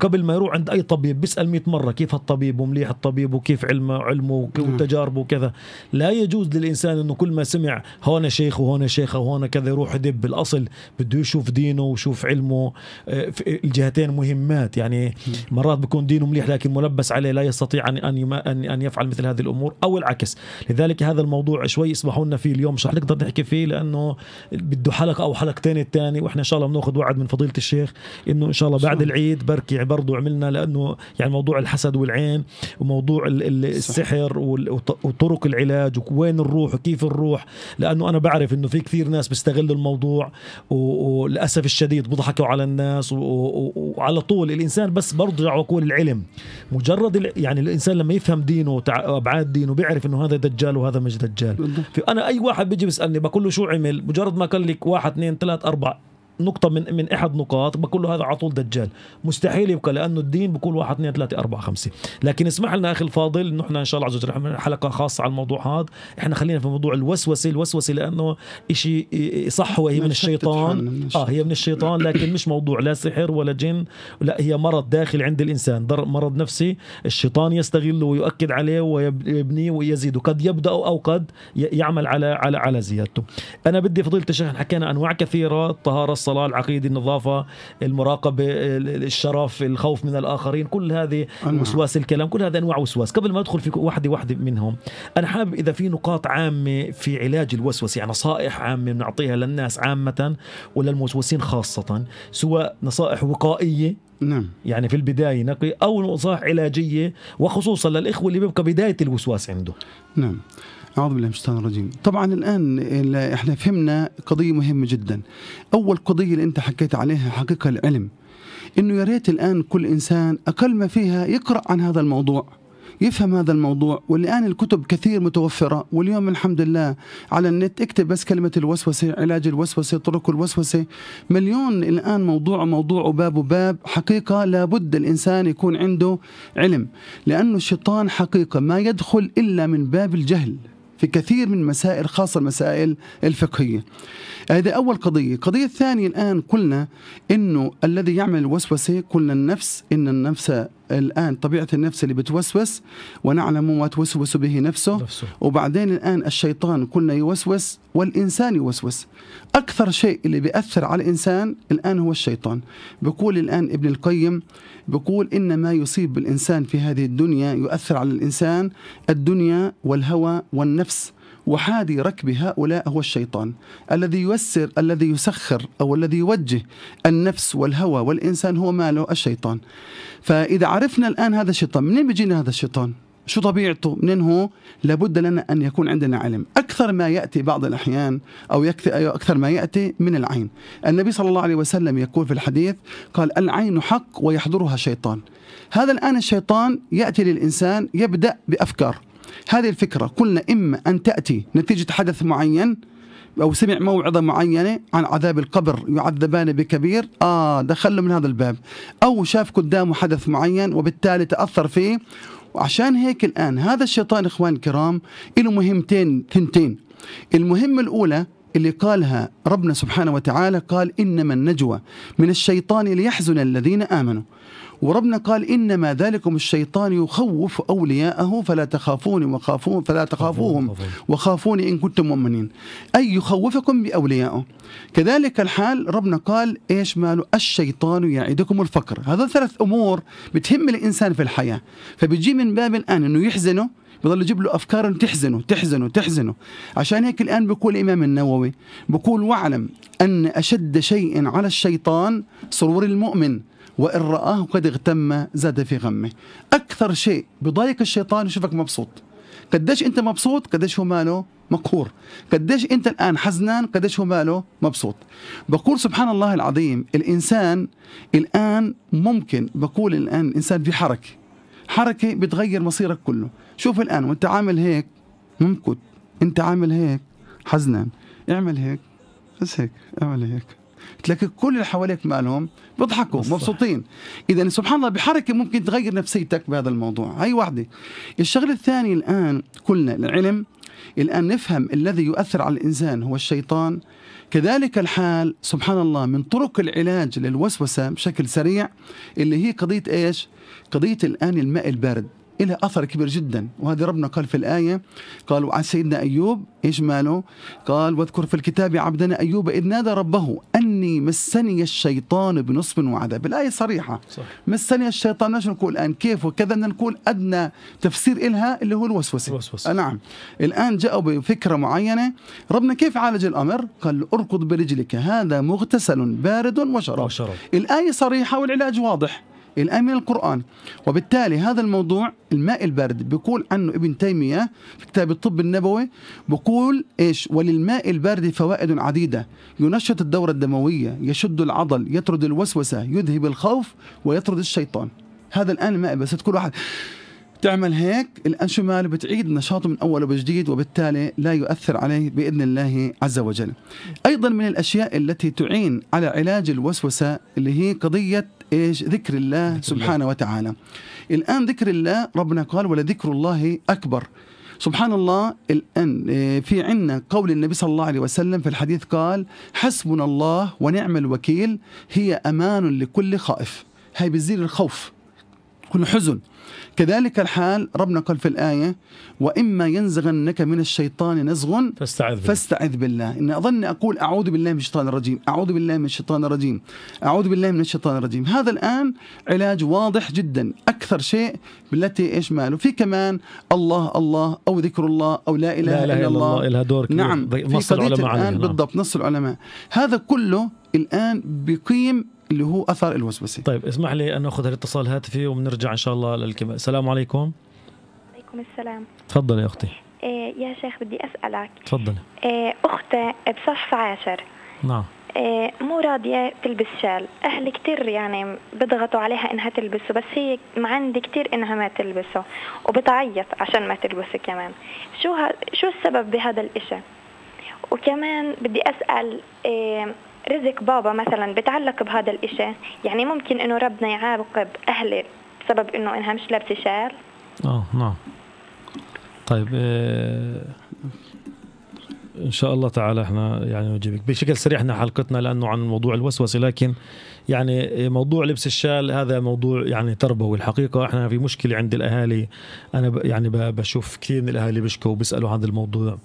A: قبل ما يروح عند اي طبيب بيسال 100 مره كيف هالطبيب ومليح الطبيب وكيف علمه علمه نعم. وتجاربه وكذا لا يجوز للانسان انه كل ما سمع هون شيخ وهون شيخه وهون كذا يروح يدب بالاصل بده يشوف دينه ويشوف علمه آه، الجهتين مهمات يعني نعم. مرات بيكون دينه مليح لكن ملبس عليه لا يستطيع ان ان ان يفعل مثل هذه الامور او العكس لذلك هذا الموضوع شوي اسمحوا لنا فيه اليوم مش رح نقدر نحكي فيه لانه بده حلقه او حلقتين الثاني واحنا ان شاء الله بناخذ وعد من فضيله الشيخ انه ان شاء الله بعد العيد بركي نحكي برضه عملنا لانه يعني موضوع الحسد والعين وموضوع السحر وطرق العلاج وين الروح وكيف الروح لانه انا بعرف انه في كثير ناس بيستغلوا الموضوع وللاسف الشديد بضحكوا على الناس وعلى طول الانسان بس برجع واقول العلم مجرد يعني الانسان لما يفهم دينه وابعاد دينه بيعرف انه هذا دجال وهذا مش دجال انا اي واحد بيجي بيسالني بقول له شو عمل مجرد ما قال لك واحد اثنين ثلاث اربع نقطة من من أحد نقاط بقول له هذا على طول دجال مستحيل يبقى لأنه الدين بقول واحد اثنين ثلاثة أربعة خمسة لكن اسمح لنا أخي الفاضل انه احنا إن شاء الله عز وجل حلقة خاصة على الموضوع هذا إحنا خلينا في موضوع الوسوسة الوسوسة لأنه شيء صح وهي من الشيطان آه هي من الشيطان لكن مش موضوع لا سحر ولا جن لا هي مرض داخل عند الإنسان مرض نفسي الشيطان يستغله ويؤكد عليه ويبنيه ويزيده قد يبدأ أو قد يعمل على على على زيادته أنا بدي فضيلة الشيخ حكينا أنواع كثيرة الطهارة الصلاة العقيدة النظافة المراقبة الشرف الخوف من الآخرين كل هذه نعم. وسواس الكلام كل هذا أنواع وسواس قبل ما أدخل في واحدة واحدة منهم أنا حابب إذا في نقاط عامة في علاج الوسوسة يعني نصائح عامة بنعطيها للناس عامة وللموسوسين خاصة سواء نصائح وقائية نعم يعني في البداية نقي أو نصائح علاجية وخصوصا للإخوة اللي بيبقى بداية الوسواس عنده
B: نعم أعوذ بالله من الشيطان الرجيم طبعا الآن احنا فهمنا قضية مهمة جدا أول قضية اللي أنت حكيت عليها حقيقة العلم انه يا ريت الان كل انسان اقل ما فيها يقرا عن هذا الموضوع يفهم هذا الموضوع والآن الكتب كثير متوفرة واليوم الحمد لله على النت اكتب بس كلمة الوسوسة علاج الوسوسة طرق الوسوسة مليون الآن موضوع موضوع وباب وباب حقيقة لابد الإنسان يكون عنده علم لأنه الشيطان حقيقة ما يدخل إلا من باب الجهل في كثير من مسائل خاصة المسائل الفقهية هذا أول قضية القضية الثانية الآن قلنا أنه الذي يعمل الوسوسة قلنا النفس إن النفس الآن طبيعة النفس اللي بتوسوس ونعلم ما توسوس به نفسه, نفسه. وبعدين الآن الشيطان قلنا يوسوس والإنسان يوسوس أكثر شيء اللي بيأثر على الإنسان الآن هو الشيطان بقول الآن ابن القيم بقول إن ما يصيب الإنسان في هذه الدنيا يؤثر على الإنسان الدنيا والهوى والنفس وحادي ركب هؤلاء هو الشيطان الذي ييسر الذي يسخر أو الذي يوجه النفس والهوى والإنسان هو ماله الشيطان فإذا عرفنا الآن هذا الشيطان منين بيجينا هذا الشيطان شو طبيعته منين هو لابد لنا أن يكون عندنا علم أكثر ما يأتي بعض الأحيان أو أكثر ما يأتي من العين النبي صلى الله عليه وسلم يقول في الحديث قال العين حق ويحضرها شيطان هذا الآن الشيطان يأتي للإنسان يبدأ بأفكار هذه الفكرة قلنا إما أن تأتي نتيجة حدث معين أو سمع موعظة معينة عن عذاب القبر يعذبان بكبير آه دخل من هذا الباب أو شاف قدامه حدث معين وبالتالي تأثر فيه وعشان هيك الآن هذا الشيطان إخوان الكرام له مهمتين ثنتين المهمة الأولى اللي قالها ربنا سبحانه وتعالى قال إنما النجوى من الشيطان ليحزن الذين آمنوا وربنا قال إنما ذلكم الشيطان يخوف أولياءه فلا تخافوني وخافون فلا تخافوهم وخافوني إن كنتم مؤمنين أي يخوفكم بأوليائه كذلك الحال ربنا قال إيش ماله الشيطان يعدكم الفقر هذا ثلاث أمور بتهم الإنسان في الحياة فبيجي من باب الآن أنه يحزنه بضل يجيب له افكار تحزنه تحزنه تحزنه عشان هيك الان بيقول الامام النووي بقول واعلم ان اشد شيء على الشيطان سرور المؤمن وإن رآه قد اغتم زاد في غمه أكثر شيء بضايق الشيطان يشوفك مبسوط قديش أنت مبسوط قديش هو ماله مقهور قديش أنت الآن حزنان قديش هو ماله مبسوط بقول سبحان الله العظيم الإنسان الآن ممكن بقول الآن الإنسان في حركة حركة بتغير مصيرك كله شوف الآن وانت عامل هيك ممكن انت عامل هيك حزنان اعمل هيك بس هيك اعمل هيك تلاقي كل اللي حواليك مالهم بيضحكوا مبسوطين اذا سبحان الله بحركه ممكن تغير نفسيتك بهذا الموضوع هي واحده الشغله الثانيه الان كلنا العلم الان نفهم الذي يؤثر على الانسان هو الشيطان كذلك الحال سبحان الله من طرق العلاج للوسوسه بشكل سريع اللي هي قضيه ايش قضيه الان الماء البارد لها اثر كبير جدا وهذا ربنا قال في الايه قال وعن سيدنا ايوب ايش ماله قال واذكر في الكتاب عبدنا ايوب اذ نادى ربه ان اني مسني الشيطان بنصب وعذاب الايه صريحه صح. مسني الشيطان نحن نقول الان كيف وكذا بدنا نقول ادنى تفسير إلها اللي هو الوسوسه الوسوسه آه، نعم الان جاءوا بفكره معينه ربنا كيف عالج الامر قال اركض برجلك هذا مغتسل بارد وشراب, وشراب. الايه صريحه والعلاج واضح الآية من القرآن وبالتالي هذا الموضوع الماء البارد بيقول عنه ابن تيمية في كتاب الطب النبوي بيقول إيش وللماء البارد فوائد عديدة ينشط الدورة الدموية يشد العضل يطرد الوسوسة يذهب الخوف ويطرد الشيطان هذا الآن الماء بس تقول واحد تعمل هيك الأنشمال بتعيد نشاطه من أول وجديد وبالتالي لا يؤثر عليه بإذن الله عز وجل أيضا من الأشياء التي تعين على علاج الوسوسة اللي هي قضية ايش ذكر الله سبحانه وتعالى الان ذكر الله ربنا قال ولذكر الله اكبر سبحان الله الان آه، في عندنا قول النبي صلى الله عليه وسلم في الحديث قال حسبنا الله ونعم الوكيل هي امان لكل خائف هي بتزيل الخوف كل حزن كذلك الحال ربنا قال في الآية وإما ينزغنك من الشيطان نزغ فاستعذ بالله, فاستعذ بالله. إن أظن أقول أعوذ بالله من الشيطان الرجيم أعوذ بالله من الشيطان الرجيم أعوذ بالله من الشيطان الرجيم هذا الآن علاج واضح جدا أكثر شيء بالتي إيش ماله في كمان الله الله أو ذكر الله أو لا إله, لا إله إلا الله, الله. إلها دور نعم في قضية الآن نعم. بالضبط نص العلماء هذا كله الآن بقيم
A: اللي هو اثر الوسوسه طيب اسمح لي ان ناخذ الاتصال هاتفي وبنرجع ان شاء الله للكم السلام عليكم وعليكم السلام تفضلي يا اختي إيه يا شيخ بدي اسالك تفضلي إيه اختي بصف عاشر نعم إيه مو راضية تلبس شال أهلي كثير يعني بضغطوا عليها إنها تلبسه بس هي عندي كثير إنها ما تلبسه وبتعيط عشان ما تلبسه كمان شو ها شو السبب بهذا الإشي وكمان بدي أسأل إيه رزق بابا مثلا بتعلق بهذا الإشي يعني ممكن إنه ربنا يعاقب أهلي بسبب إنه إنها مش لابسة شال آه نعم طيب إيه ان شاء الله تعالى احنا يعني نجيبك بشكل سريع احنا حلقتنا لانه عن موضوع الوسوسه لكن يعني موضوع لبس الشال هذا موضوع يعني تربوي الحقيقه احنا في مشكله عند الاهالي انا يعني بشوف كثير من الاهالي بيشكوا وبيسالوا عن هذا الموضوع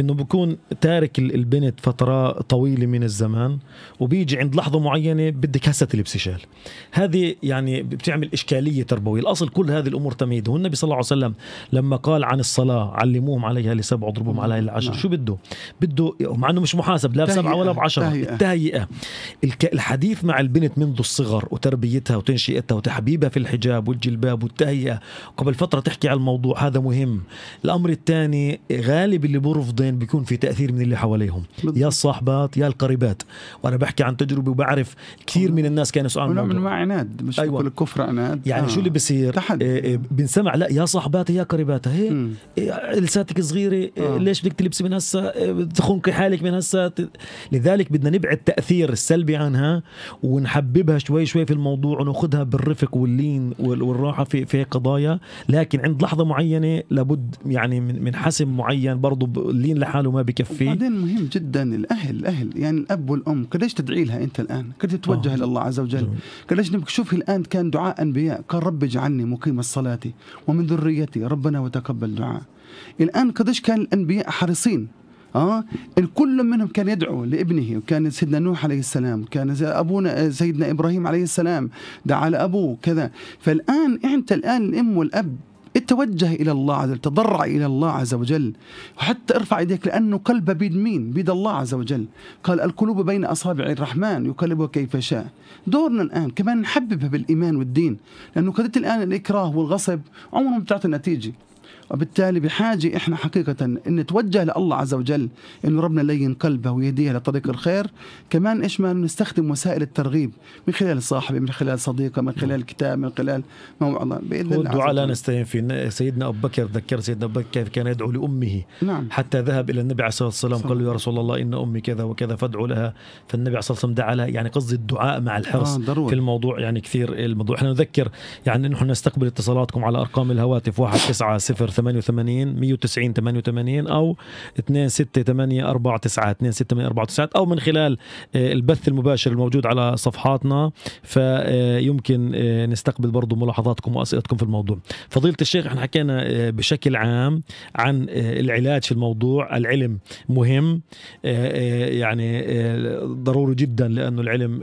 A: انه بكون تارك البنت فتره طويله من الزمان وبيجي عند لحظه معينه بدك هسه تلبسي شال هذه يعني بتعمل اشكاليه تربويه الاصل كل هذه الامور تميد والنبي صلى الله عليه وسلم لما قال عن الصلاه علموهم عليها لسبع اضربهم نعم، عليها العشر نعم. شو بده بده مع انه مش محاسب لا بسبعه ولا بعشره 10 التهيئه الحديث مع البنت منذ الصغر وتربيتها وتنشئتها وتحبيبها في الحجاب والجلباب والتهيئه قبل فتره تحكي على الموضوع هذا مهم الامر الثاني غالب اللي برفض النقطتين بيكون في تاثير من اللي حواليهم بالضبط. يا الصاحبات يا القريبات وانا بحكي عن تجربه وبعرف كثير من الناس كانوا سؤال من مع عناد مش أيوة. كل الكفر عناد يعني آه. شو اللي بصير إيه،, إيه بنسمع لا يا صاحباتي يا قريباتها هي إيه لساتك صغيره إيه، آه. ليش بدك تلبسي من هسه إيه، تخنقي حالك من هسه لذلك بدنا نبعد التاثير السلبي عنها ونحببها شوي شوي في الموضوع وناخذها بالرفق واللين والراحه في في قضايا لكن عند لحظه معينه لابد يعني من حسم معين برضه اللين الدين لحاله ما بكفي بعدين
B: مهم جدا
A: الاهل الاهل
B: يعني الاب والام قديش تدعي لها انت الان؟
A: قد تتوجه آه. الى الله
B: عز وجل قديش نبك شوف الان كان دعاء انبياء قال رب اجعلني مقيم الصلاه ومن ذريتي ربنا وتقبل دعاء الان قديش كان الانبياء حريصين اه الكل منهم كان يدعو لابنه وكان سيدنا نوح عليه السلام كان ابونا آه، سيدنا ابراهيم عليه السلام دعا لابوه كذا فالان انت الان الام والاب اتوجه إلى الله عز وجل تضرع إلى الله عز وجل وحتى ارفع يديك لأنه قلب بيد مين بيد الله عز وجل قال القلوب بين أصابع الرحمن يقلبها كيف شاء دورنا الآن كمان نحببها بالإيمان والدين لأنه قضية الآن الإكراه والغصب عمره ما بتعطي نتيجة وبالتالي بحاجة إحنا حقيقة أن نتوجه لله عز وجل أن ربنا لين قلبه ويديه لطريق الخير كمان إيش ما نستخدم وسائل الترغيب
A: من خلال صاحبي من خلال صديقه من خلال نعم. كتاب من خلال موعظة بإذن الله والدعاء لا نستهين فيه سيدنا أبو بكر ذكر سيدنا أبو بكر كيف كان يدعو لأمه نعم. حتى ذهب إلى النبي عليه الصلاة والسلام قال له يا رسول الله إن أمي كذا وكذا فادعو لها فالنبي عليه الصلاة والسلام دعا لها يعني قصدي الدعاء مع الحرص آه في الموضوع يعني كثير الموضوع احنا نذكر يعني نحن نستقبل اتصالاتكم على أرقام الهواتف 1 88 190 88 او 49 268 او من خلال آه، البث المباشر الموجود على صفحاتنا فيمكن آه، آه، نستقبل برضه ملاحظاتكم واسئلتكم في الموضوع فضيله الشيخ احنا حكينا بشكل عام عن العلاج في الموضوع العلم مهم يعني ضروري جدا لانه العلم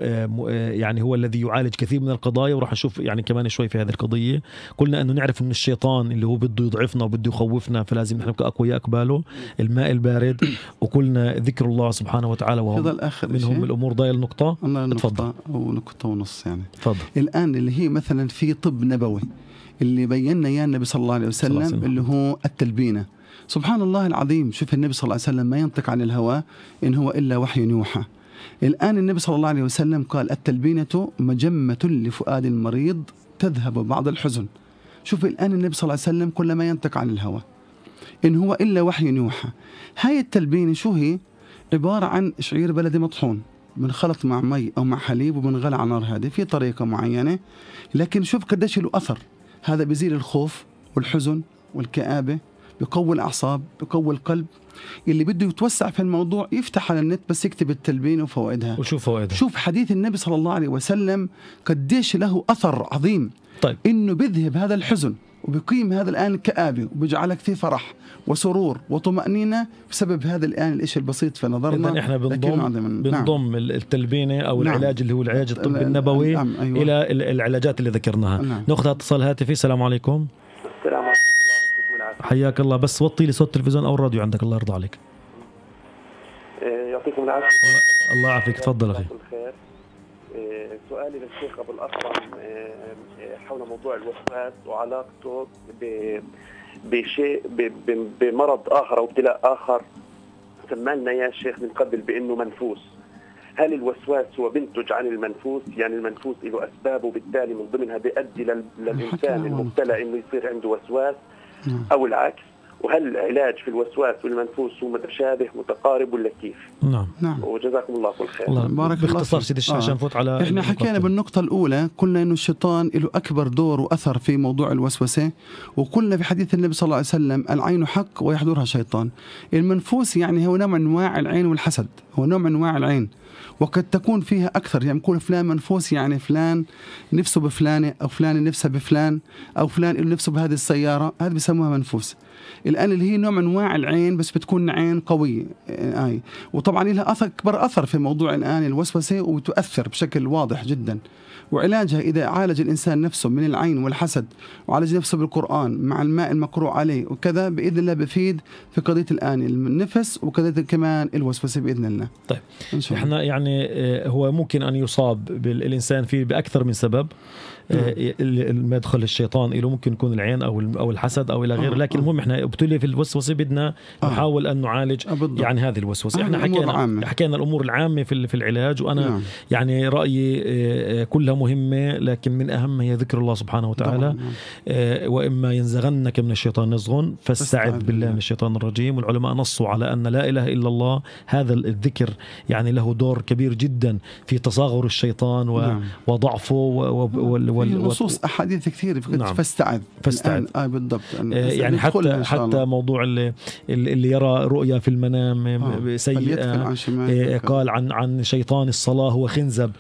A: يعني هو الذي يعالج كثير من القضايا وراح نشوف يعني كمان شوي في هذه القضيه قلنا انه نعرف ان الشيطان اللي هو بده يضعفنا يخوفنا وبده يخوفنا فلازم نحن كاقوياء قباله الماء البارد وكلنا ذكر الله سبحانه وتعالى وهو يضل اخر منهم الامور ضايل النقطه تفضل ونقطه
B: ونص يعني تفضل الان اللي هي مثلا في طب نبوي اللي بينا اياه النبي صلى الله عليه وسلم الله اللي هو التلبينه سبحان الله العظيم شوف النبي صلى الله عليه وسلم ما ينطق عن الهوى إن هو إلا وحي يوحى الآن النبي صلى الله عليه وسلم قال التلبينة مجمة لفؤاد المريض تذهب بعض الحزن شوف الآن النبي صلى الله عليه وسلم كل ما ينطق عن الهوى إن هو إلا وحي يوحى هاي التلبينة شو هي عبارة عن شعير بلدي مطحون بنخلط مع مي أو مع حليب وبنغلى على نار هادية في طريقة معينة لكن شوف قديش له أثر هذا بيزيل الخوف والحزن والكآبة بقوي الأعصاب بقوي القلب اللي بده يتوسع في الموضوع يفتح على النت بس يكتب التلبين وفوائدها وشوف فوائدها شوف حديث النبي صلى الله عليه وسلم قديش له أثر عظيم طيب. انه بيذهب هذا الحزن وبيقيم هذا الان الكآبة وبيجعلك في فرح وسرور وطمانينه بسبب هذا الان الشيء البسيط في نظرنا اذا احنا بنضم بنضم نعم.
A: نعم. التلبينه او نعم. العلاج اللي هو العلاج الطبي النبوي نعم. أيوة. الى العلاجات اللي ذكرناها نعم. ناخذ اتصال هاتفي السلام عليكم السلام
C: عليكم
A: حياك الله بس وطي لي صوت التلفزيون او الراديو عندك الله يرضى عليك
C: إيه، يعطيكم العافيه الله يعافيك تفضل اخي إيه، سؤالي للشيخ ابو الاصفر حول موضوع الوفاة وعلاقته بشيء بمرض آخر أو ابتلاء آخر سمالنا يا شيخ من قبل بأنه منفوس هل الوسواس هو بنتج عن المنفوس يعني المنفوس له أسباب وبالتالي من ضمنها بيؤدي للإنسان المبتلى أنه يصير عنده وسواس نعم. أو العكس وهل العلاج في الوسواس والمنفوس هو متشابه متقارب ولا كيف؟ نعم نعم وجزاكم الله كل خير الله بارك الله باختصار سيدي الشيخ آه. عشان نفوت على احنا حكينا
B: بالنقطة الأولى قلنا أنه الشيطان له أكبر دور وأثر في موضوع الوسوسة وقلنا في حديث النبي صلى الله عليه وسلم العين حق ويحضرها شيطان المنفوس يعني هو نوع من أنواع العين والحسد هو نوع من أنواع العين وقد تكون فيها أكثر يعني يقول فلان منفوس يعني فلان نفسه بفلانة أو فلان نفسها بفلان أو فلان له نفسه بهذه السيارة هذا بيسموها منفوس الان اللي هي نوع من انواع العين بس بتكون عين قويه آه، اي وطبعا لها اثر اكبر اثر في موضوع الان الوسوسه وتؤثر بشكل واضح جدا وعلاجها اذا عالج الانسان نفسه من العين والحسد وعالج نفسه بالقران مع الماء المقروء عليه وكذا باذن الله بفيد في قضيه الان النفس وقضيه كمان الوسوسه باذن الله طيب
A: احنا يعني آه، هو ممكن ان يصاب الانسان فيه باكثر من سبب آه، المدخل الشيطان له ممكن يكون العين او او الحسد او الى غيره آه، لكن المهم آه. احنا ابتلي في الوسوسه بدنا نحاول ان نعالج يعني هذه الوسوسه احنا حكينا حكينا الامور العامه في في العلاج وانا نعم. يعني رايي كلها مهمه لكن من اهم هي ذكر الله سبحانه وتعالى نعم. واما ينزغنك من الشيطان نزغ فاستعذ بالله من الشيطان الرجيم والعلماء نصوا على ان لا اله الا الله هذا الذكر يعني له دور كبير جدا في تصاغر الشيطان نعم. وضعفه وال... نصوص احاديث كثير نعم. فاستعذ فاستعذ آه, آه، بالضبط آه، يعني حتى حتى موضوع اللي, اللي يرى رؤيا في المنام آه. سيئه آه قال عن عن شيطان الصلاه هو خنزب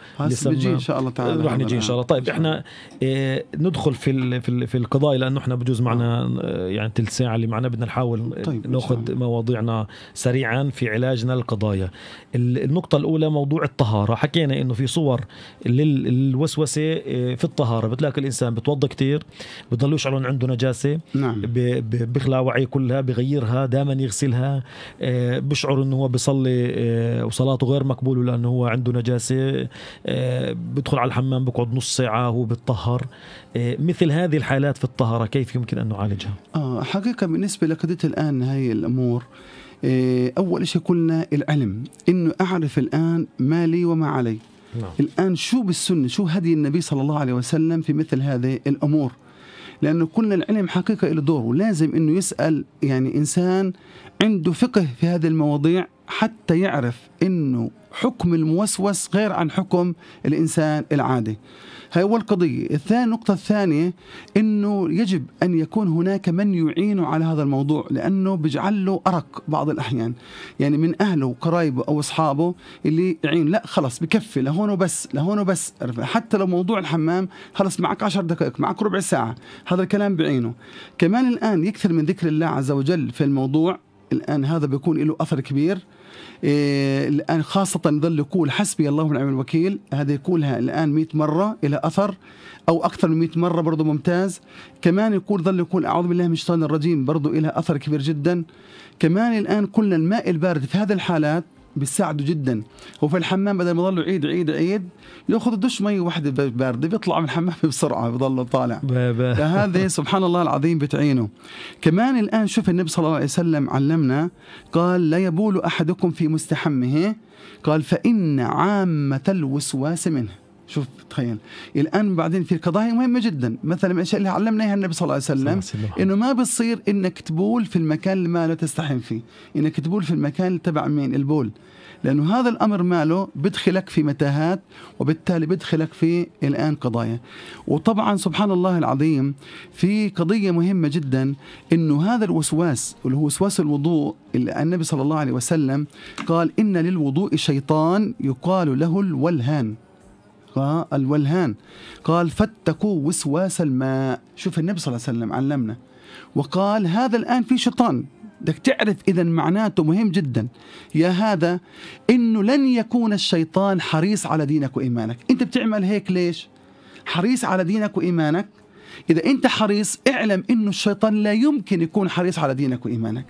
A: نجي ان شاء الله تعالى رح نجي ان شاء الله طيب احنا آه ندخل في في, في القضايا لانه احنا بجوز معنا آه. يعني تلت ساعه اللي معنا بدنا نحاول طيب ناخذ مواضيعنا سريعا في علاجنا للقضايا النقطه الاولى موضوع الطهاره حكينا انه في صور للوسوسه في الطهاره طهاره بتلاقي الانسان بتوضى كثير بضل يشعر انه عنده نجاسه نعم. بخلع وعيه كلها بغيرها دائما يغسلها آه، بشعر انه هو بيصلي آه، وصلاته غير مقبوله لانه هو عنده نجاسه آه، بدخل على الحمام بقعد نص ساعه هو بتطهر مثل هذه الحالات في الطهاره كيف يمكن ان نعالجها
B: آه حقيقه بالنسبه لقضيه الان هاي الامور أول شيء قلنا العلم إنه أعرف الآن ما لي وما علي نعم. الآن شو بالسنة شو هدي النبي صلى الله عليه وسلم في مثل هذه الأمور لأنه كل العلم حقيقة له دور ولازم أنه يسأل يعني إنسان عنده فقه في هذه المواضيع حتى يعرف أنه حكم الموسوس غير عن حكم الإنسان العادي هاي أول قضية الثاني النقطة الثانية أنه يجب أن يكون هناك من يعينه على هذا الموضوع لأنه بيجعل له أرق بعض الأحيان يعني من أهله وقرايبه أو أصحابه اللي يعين لا خلص بكفي لهون وبس لهون وبس حتى لو موضوع الحمام خلص معك عشر دقائق معك ربع ساعة هذا الكلام بعينه كمان الآن يكثر من ذكر الله عز وجل في الموضوع الآن هذا بيكون له أثر كبير إيه، الان خاصه ظل يقول حسبي الله ونعم الوكيل هذا يقولها الان 100 مره الى اثر او اكثر من 100 مره برضه ممتاز كمان يقول ظل يقول اعوذ بالله من الشيطان الرجيم برضه الى اثر كبير جدا كمان الان كل الماء البارد في هذه الحالات بيساعده جدا هو في الحمام بدل ما يضل عيد عيد عيد ياخذ دش مي واحده بارده بيطلع من الحمام بسرعه بيضل طالع فهذه سبحان الله العظيم بتعينه كمان الان شوف النبي صلى الله عليه وسلم علمنا قال لا يبول احدكم في مستحمه قال فان عامه الوسواس منه شوف تخيل الان بعدين في قضايا مهمه جدا مثلا من الاشياء اللي علمنا اياها النبي صلى الله عليه وسلم انه ما بصير انك تبول في المكان اللي ما لا تستحم فيه انك تبول في المكان تبع مين البول لانه هذا الامر ماله بدخلك في متاهات وبالتالي بدخلك في الان قضايا وطبعا سبحان الله العظيم في قضيه مهمه جدا انه هذا الوسواس اللي هو وسواس الوضوء اللي النبي صلى الله عليه وسلم قال ان للوضوء شيطان يقال له الولهان الولهان قال فاتقوا وسواس الماء شوف النبي صلى الله عليه وسلم علمنا وقال هذا الآن في شيطان بدك تعرف إذا معناته مهم جدا يا هذا إنه لن يكون الشيطان حريص على دينك وإيمانك أنت بتعمل هيك ليش؟ حريص على دينك وإيمانك إذا أنت حريص اعلم أن الشيطان لا يمكن يكون حريص على دينك وإيمانك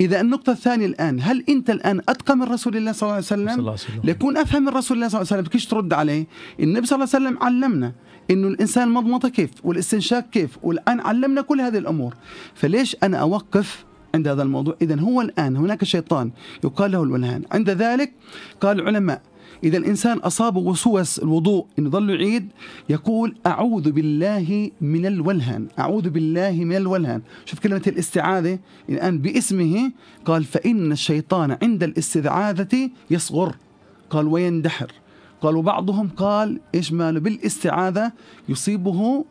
B: إذا النقطة الثانية الآن هل أنت الآن أتقى من رسول الله صلى الله عليه وسلم, الله وسلم. ليكون أفهم من رسول الله صلى الله عليه وسلم كيش ترد عليه النبي صلى الله عليه وسلم علمنا انه الانسان مضمضه كيف والاستنشاق كيف والان علمنا كل هذه الامور فليش انا اوقف عند هذا الموضوع اذا هو الان هناك شيطان يقال له الولهان عند ذلك قال العلماء إذا الإنسان أصابه وسوس الوضوء إنه ظل يعيد يقول أعوذ بالله من الولهان أعوذ بالله من الولهان شوف كلمة الاستعاذة الآن باسمه قال فإن الشيطان عند الاستعاذة يصغر قال ويندحر قال وبعضهم قال إيش ماله بالاستعاذة يصيبه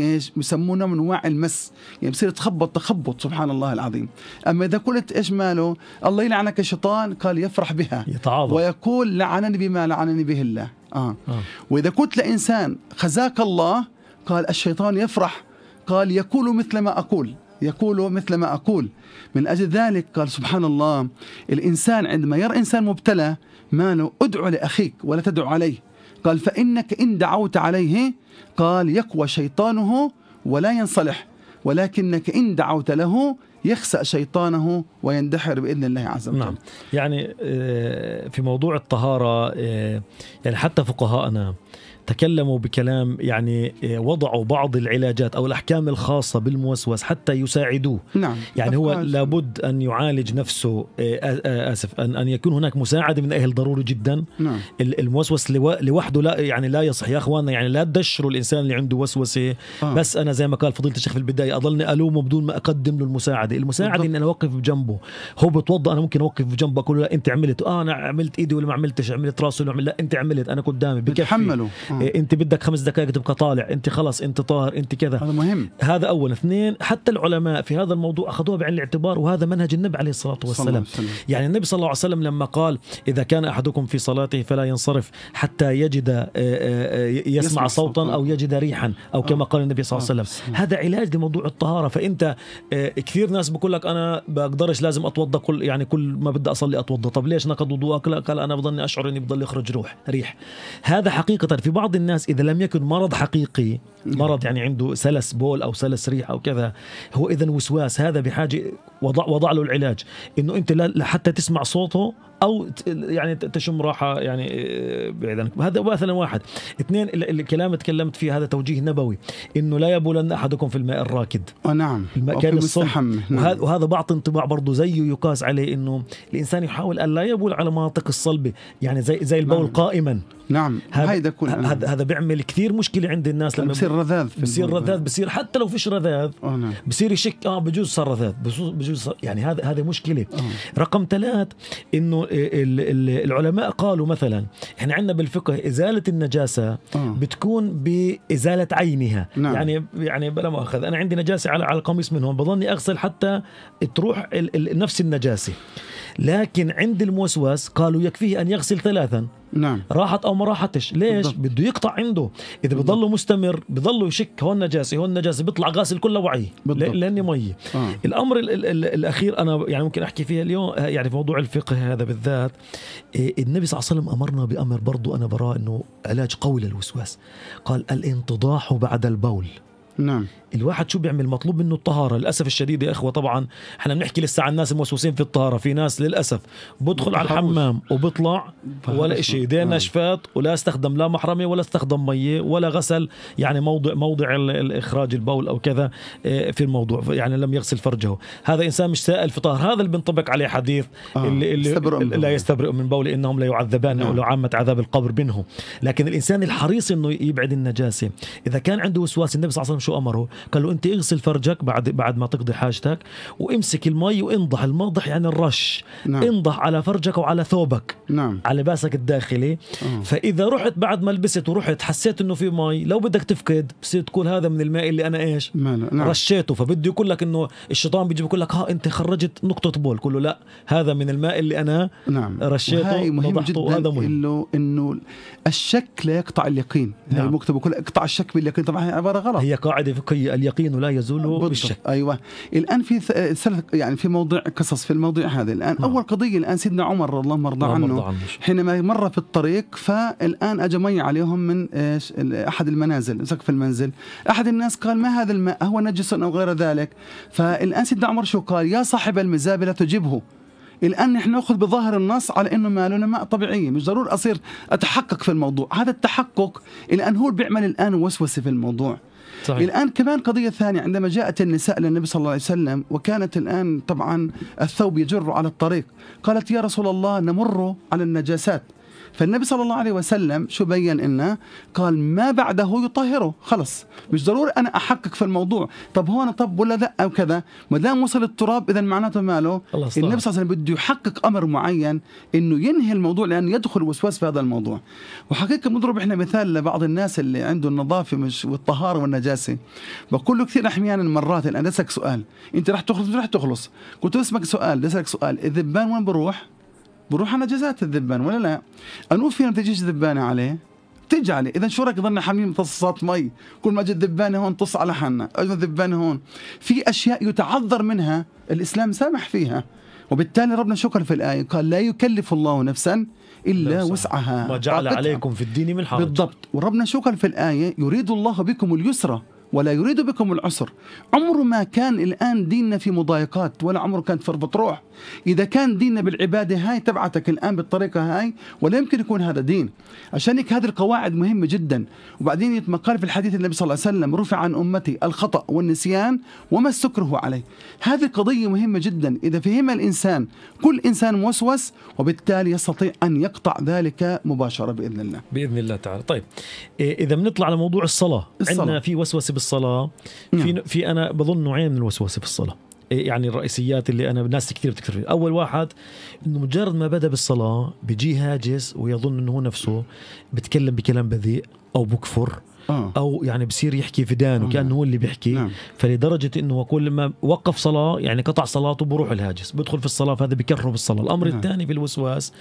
B: ايش بسمونه من وعي المس يعني بصير تخبط تخبط سبحان الله العظيم اما اذا قلت ايش ماله الله يلعنك الشيطان قال يفرح بها يتعاظم ويقول لعنني بما لعنني به الله آه. آه. واذا قلت لانسان خزاك الله قال الشيطان يفرح قال يقول مثل ما اقول يقول مثل ما أقول من أجل ذلك قال سبحان الله الإنسان عندما يرى إنسان مبتلى ماله ادعو لأخيك ولا تدعو عليه قال فإنك إن دعوت عليه قال يقوى شيطانه ولا ينصلح ولكنك إن دعوت له يخسأ شيطانه ويندحر بإذن الله عز وجل نعم
A: يعني آه، في موضوع الطهارة آه، يعني حتى فقهاءنا تكلموا بكلام يعني آه، وضعوا بعض العلاجات أو الأحكام الخاصة بالموسوس حتى يساعدوه نعم يعني هو لابد أن يعالج نفسه آه، آه، آسف أن, أن يكون هناك مساعدة من أهل ضروري جدا نعم. الموسوس لوحده لا يعني لا يصح يا أخواننا يعني لا تدشروا الإنسان اللي عنده وسوسة آه. بس أنا زي ما قال فضيلة الشيخ في البداية أضلني ألومه بدون ما أقدم له المساعدة المساعدة إن أنا أوقف بجنبه هو بتوضأ أنا ممكن أوقف بجنبه أقول له لا أنت عملت آه أنا عملت إيدي ولا ما عملتش عملت راسي ولا عملت لا أنت عملت أنا قدامي بكفي إيه، آه. انت بدك خمس دقائق تبقى طالع انت خلص انت طاهر انت كذا هذا مهم هذا اول اثنين حتى العلماء في هذا الموضوع اخذوه بعين الاعتبار وهذا منهج النبي عليه الصلاه والسلام عليه وسلم. يعني النبي صلى الله عليه وسلم لما قال اذا كان احدكم في صلاته فلا ينصرف حتى يجد آه، آه، يسمع صوتا او يجد ريحا او كما قال النبي صلى الله عليه وسلم هذا علاج لموضوع الطهاره فانت كثير ناس بقول لك انا بقدرش لازم اتوضا كل يعني كل ما بدي اصلي اتوضا طب ليش نقض وضوءك قال انا بضلني اشعر اني بضل يخرج روح ريح هذا حقيقه في بعض بعض الناس إذا لم يكن مرض حقيقي نعم. مرض يعني عنده سلس بول أو سلس ريح أو كذا هو إذا وسواس هذا بحاجة وضع, وضع له العلاج إنه أنت لا حتى تسمع صوته او يعني تشم راحه يعني آه، بعيد عنك هذا مثلا واحد اثنين الكلام تكلمت فيه هذا توجيه نبوي انه لا يبولن احدكم في الماء الراكد آه، نعم المكان الصحم نعم. وهذا بعض انطباع برضه زيه يقاس عليه انه الانسان يحاول ان لا يبول على مناطق الصلبه يعني زي زي البول نعم. قائما نعم هذا نعم. هذا هذا بيعمل كثير مشكله عند الناس لما بصير رذاذ بصير رذاذ بصير حتى لو فيش رذاذ آه، نعم. بصير يشك اه بجوز صار رذاذ بجوز صار يعني هذا هذه مشكله أوه. رقم ثلاث انه العلماء قالوا مثلا احنا عندنا بالفقه ازاله النجاسه آه. بتكون بازاله عينها نعم. يعني يعني بلا مؤاخذه انا عندي نجاسه على على القميص من هون بضلني اغسل حتى تروح نفس النجاسه لكن عند الموسواس قالوا يكفيه أن يغسل ثلاثا نعم راحت او ما راحتش ليش بالضبط. بده يقطع عنده اذا بضله مستمر بضله يشك هون نجاسه هون نجاسه بيطلع غاسل كله وعيه لاني مي آه. الامر الـ الـ الـ الاخير انا يعني ممكن احكي فيها اليوم آه، يعني في موضوع الفقه هذا بالذات آه، النبي صلى الله عليه وسلم امرنا بامر برضو انا براه انه علاج قوي للوسواس قال الانتضاح بعد البول نعم الواحد شو بيعمل مطلوب منه الطهاره للاسف الشديد يا اخوه طبعا احنا بنحكي لسه عن الناس الموسوسين في الطهاره في ناس للاسف بدخل على الحمام وبطلع ولا شيء ايدين نعم. نشفات ولا استخدم لا محرمه ولا استخدم ميه ولا غسل يعني موضع موضع الاخراج البول او كذا آه، في الموضوع يعني لم يغسل فرجه هذا انسان مش سائل في طهر هذا اللي بنطبق عليه حديث آه. اللي, اللي لا يستبرئ من بول انهم لا يعذبان نعم. ولو عامه عذاب القبر منه لكن الانسان الحريص انه يبعد النجاسه اذا كان عنده وسواس النبي صلى الله عليه وسلم شو امره قال له انت اغسل فرجك بعد بعد ما تقضي حاجتك وامسك المي وانضح الماضح يعني الرش نعم. انضح على فرجك وعلى ثوبك نعم. على لباسك الداخلي أوه. فاذا رحت بعد ما لبست ورحت حسيت انه في مي لو بدك تفقد بصير تقول هذا من الماء اللي انا ايش نعم. رشيته فبده يقول لك انه الشيطان بيجي بيقول لك ها آه، انت خرجت نقطه بول كله لا هذا من الماء اللي انا نعم. رشيته مهم جدا وهذا مهم انه انه الشك لا يقطع اليقين نعم. المكتب
B: كله اقطع الشك باليقين طبعا هي عباره غلط هي قاعده فقهيه اليقين لا يزول بالشك ايوه الان في ثلاث يعني في موضوع قصص في الموضوع هذا الان نعم. اول قضيه الان سيدنا عمر اللهم ارضى عنه حينما مر في الطريق فالان اجى مي عليهم من احد المنازل سقف المنزل احد الناس قال ما هذا الماء هو نجس او غير ذلك فالان سيدنا عمر شو قال يا صاحب المزابلة لا تجبه الان نحن ناخذ بظاهر النص على انه مالنا ماء طبيعيه مش ضروري اصير اتحقق في الموضوع هذا التحقق الان هو بيعمل الان وسوسه في الموضوع صحيح. الآن كمان قضية ثانية عندما جاءت النساء إلى النبي صلى الله عليه وسلم وكانت الآن طبعا الثوب يجر على الطريق قالت يا رسول الله نمر على النجاسات فالنبي صلى الله عليه وسلم شو بين لنا قال ما بعده يطهره خلص مش ضروري انا احقق في الموضوع طب هو انا طب ولا لا او كذا ما دام وصل التراب اذا معناته ماله النبي صلى الله عليه وسلم بده يحقق امر معين انه ينهي الموضوع لانه يدخل وسواس في هذا الموضوع وحقيقه بنضرب احنا مثال لبعض الناس اللي عنده النظافه مش والطهاره والنجاسه بقول له كثير احيانا مرات انا اسالك سؤال انت راح تخلص راح تخلص قلت اسمك سؤال اسالك سؤال الذبان وين بروح بروح انا جزات الذبان ولا لا؟ انوف فينا تجيش ذبانه عليه بتجي عليه اذا شو رايك ضلنا حاملين امتصاصات مي كل ما اجت ذبانه هون طص على حنا، اجت ذبانه هون في اشياء يتعذر منها الاسلام سامح فيها وبالتالي ربنا شكر في الايه قال لا يكلف الله نفسا الا وسعها ما
A: جعل عليكم في الدين من حرج
B: بالضبط وربنا شكر في الايه يريد الله بكم اليسرى ولا يريد بكم العسر عمر ما كان الآن ديننا في مضايقات ولا عمره كانت في البطروح إذا كان ديننا بالعبادة هاي تبعتك الآن بالطريقة هاي ولا يمكن يكون هذا دين عشان هيك هذه القواعد مهمة جدا وبعدين قال في الحديث النبي صلى الله عليه وسلم رفع عن أمتي الخطأ والنسيان وما السكره عليه هذه قضية مهمة جدا إذا فهمها الإنسان كل إنسان موسوس وبالتالي
A: يستطيع أن يقطع ذلك مباشرة بإذن الله بإذن الله تعالى طيب إذا بنطلع على موضوع الصلاة, الصلاة. عندنا في وسوسة بالصلاه نعم. في انا بظن نوعين من الوسوسه في الصلاه يعني الرئيسيات اللي انا ناس كثير بتكثر فيها، اول واحد انه مجرد ما بدا بالصلاه بيجي هاجس ويظن انه هو نفسه بتكلم بكلام بذيء او بكفر آه. او يعني بصير يحكي فدان دانه وكانه آه. هو اللي بيحكي نعم. فلدرجه انه كل ما وقف صلاه يعني قطع صلاته بروح الهاجس بدخل في الصلاه فهذا بكره بالصلاه الامر نعم. الثاني بالوسواس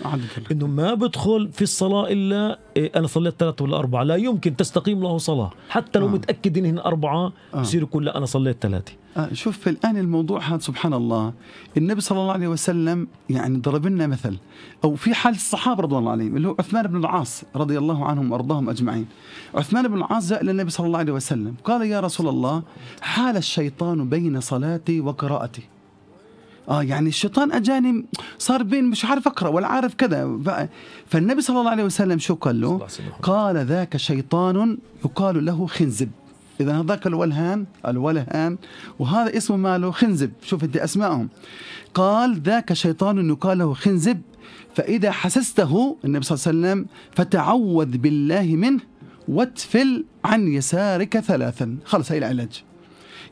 A: انه ما بدخل في الصلاه الا إيه، انا صليت ثلاثه ولا اربعه لا يمكن تستقيم له صلاه حتى لو آه. متاكد انهن اربعه آه. بصير يقول لا انا صليت ثلاثه
B: آه، شوف الآن الموضوع هذا سبحان الله النبي صلى الله عليه وسلم يعني ضرب لنا مثل أو في حال الصحابة رضي الله عليهم اللي هو عثمان بن العاص رضي الله عنهم وأرضاهم أجمعين عثمان بن العاص جاء إلى النبي صلى الله عليه وسلم قال يا رسول الله حال الشيطان بين صلاتي وقراءتي اه يعني الشيطان اجاني صار بين مش عارف اقرا ولا عارف كذا فالنبي صلى الله عليه وسلم شو قال له؟ قال ذاك شيطان يقال له خنزب اذا هذاك الولهان الولهان وهذا اسمه ماله خنزب شوف انت اسمائهم قال ذاك شيطان يقال له خنزب فاذا حسسته النبي صلى الله عليه وسلم فتعوذ بالله منه واتفل عن يسارك ثلاثا خلص هي العلاج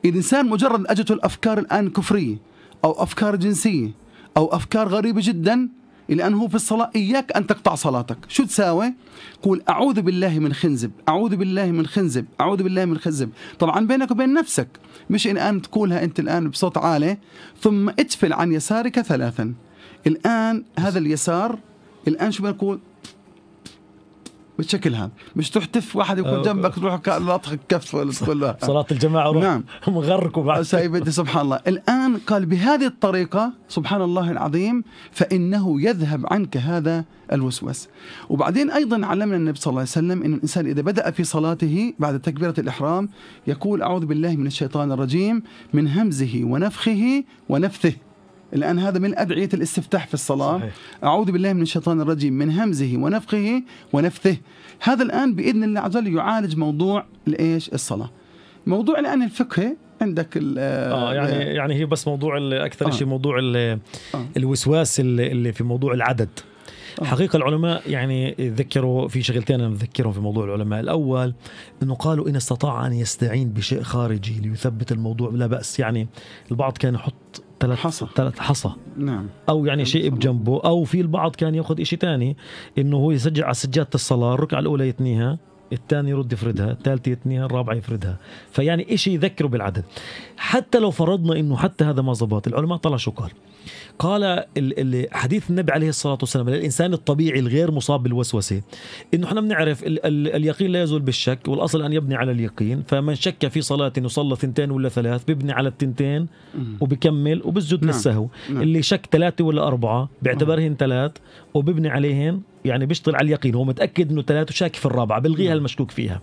B: الانسان مجرد اجته الافكار الان كفريه او افكار جنسيه او افكار غريبه جدا لأنه في الصلاة إياك أن تقطع صلاتك شو تساوي؟ قول أعوذ بالله من خنزب أعوذ بالله من خنزب أعوذ بالله من خنزب طبعا بينك وبين نفسك مش الآن تقولها أنت الآن بصوت عالي ثم اتفل عن يسارك ثلاثا الآن هذا اليسار الآن شو بنقول بالشكل هذا مش تروح تف واحد يكون آه، جنبك تروح كأنه كف ولا تقول صلاة الجماعة روح نعم مغرك وبعد سبحان الله الآن قال بهذه الطريقة سبحان الله العظيم فإنه يذهب عنك هذا الوسواس وبعدين أيضا علمنا النبي صلى الله عليه وسلم أن الإنسان إذا بدأ في صلاته بعد تكبيرة الإحرام يقول أعوذ بالله من الشيطان الرجيم من همزه ونفخه ونفثه الان هذا من أدعية الاستفتاح في الصلاة صحيح. أعوذ بالله من الشيطان الرجيم من همزه ونفخه ونفثه هذا الآن بإذن الله عز وجل يعالج موضوع الإيش الصلاة موضوع الآن الفقهي عندك ال
A: اه, آه، يعني الـ آه. يعني هي بس موضوع اكثر آه. شيء موضوع ال آه. الوسواس اللي في موضوع العدد آه. حقيقة العلماء يعني ذكروا في شغلتين أنا بذكرهم في موضوع العلماء الأول أنه قالوا إن استطاع أن يستعين بشيء خارجي ليثبت الموضوع لا بأس يعني البعض كان يحط ثلاث حصى ثلاث حصى نعم او يعني شيء بجنبه او في البعض كان ياخذ شيء ثاني انه هو يسجل على سجاده الصلاه الركعه الاولى يتنيها الثاني يرد يفردها الثالثة يتنيها الرابعة يفردها فيعني شيء يذكره بالعدد حتى لو فرضنا إنه حتى هذا ما زبط العلماء طلع شو قال قال حديث النبي عليه الصلاة والسلام للإنسان الطبيعي الغير مصاب بالوسوسة إنه احنا بنعرف ال ال اليقين لا يزول بالشك والأصل أن يبني على اليقين فمن شك في صلاة يصلى ثنتين ولا ثلاث بيبني على الثنتين وبكمل وبسجد نعم. للسهو نعم. اللي شك ثلاثة ولا أربعة بيعتبرهن نعم. ثلاث وببني عليهن يعني بيشتغل على اليقين هو متأكد أنه ثلاثة وشاك في الرابعة بلغيها نعم. المشكوك فيها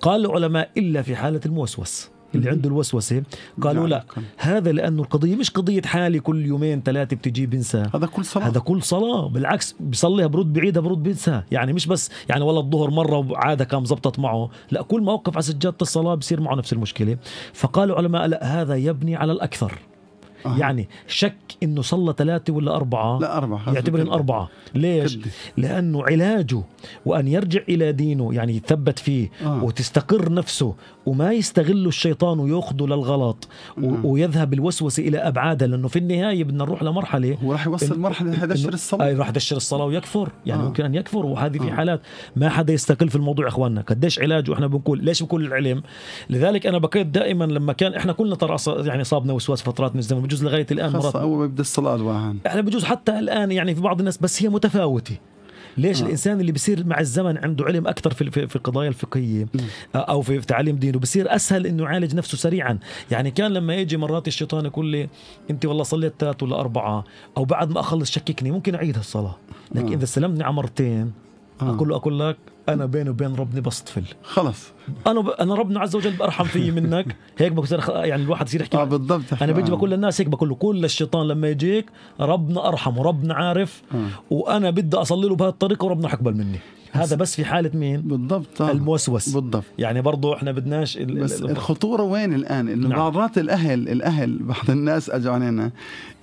A: قال العلماء إلا في حالة الموسوس اللي عنده الوسوسه قالوا يعني لا هذا لانه القضيه مش قضيه حالي كل يومين ثلاثه بتجي بنسى هذا كل صلاه هذا كل صلاه بالعكس بصليها برد بعيدها برد بنسى يعني مش بس يعني والله الظهر مره وعاده كان زبطت معه لا كل ما وقف على سجاده الصلاه بصير معه نفس المشكله فقالوا علماء لا هذا يبني على الاكثر يعني شك انه صلى ثلاثه ولا اربعه لا اربعه يعتبرهم اربعه ليش؟ كده. لانه علاجه وان يرجع الى دينه يعني يثبت فيه أه. وتستقر نفسه وما يستغله الشيطان وياخذه للغلط نعم. ويذهب الوسوسه الى ابعادها لانه في النهايه بدنا نروح لمرحله وراح يوصل مرحله يدشر الصلاه اي آه، راح يدشر الصلاه ويكفر يعني آه. ممكن ان يكفر وهذه في آه. حالات ما حدا يستقل في الموضوع اخواننا قديش علاج واحنا بنقول ليش بكل العلم لذلك انا بقيت دائما لما كان احنا كلنا ترى يعني صابنا وسواس فترات من الزمن بجوز لغايه الان مرات اول
B: ما يبدا الصلاه الواحد
A: احنا بجوز حتى الان يعني في بعض الناس بس هي متفاوته ليش آه. الانسان اللي بصير مع الزمن عنده علم اكثر في في القضايا الفقهيه آه، او في تعليم دينه بصير اسهل انه يعالج نفسه سريعا يعني كان لما يجي مرات الشيطان يقول لي انت والله صليت ثلاث ولا اربعه او بعد ما اخلص شككني ممكن اعيد هالصلاه لكن آه. اذا سلمتني على مرتين آه. اقول له اقول لك انا بيني وبين ربنا طفل خلص انا ب... انا ربنا عز وجل بارحم فيي منك هيك بصير يعني الواحد يصير يحكي اه بالضبط انا بيجي آه. بقول للناس هيك بقول له كل الشيطان لما يجيك ربنا ارحم وربنا عارف آه. وانا بدي اصلي له بهالطريقه وربنا حقبل مني هذا بس في حاله مين بالضبط طبعا. الموسوس بالضبط يعني برضه احنا بدناش ال... بس ال... الخطوره وين الان اللي نعم. بعضات الاهل الاهل بعض الناس
B: اجوا علينا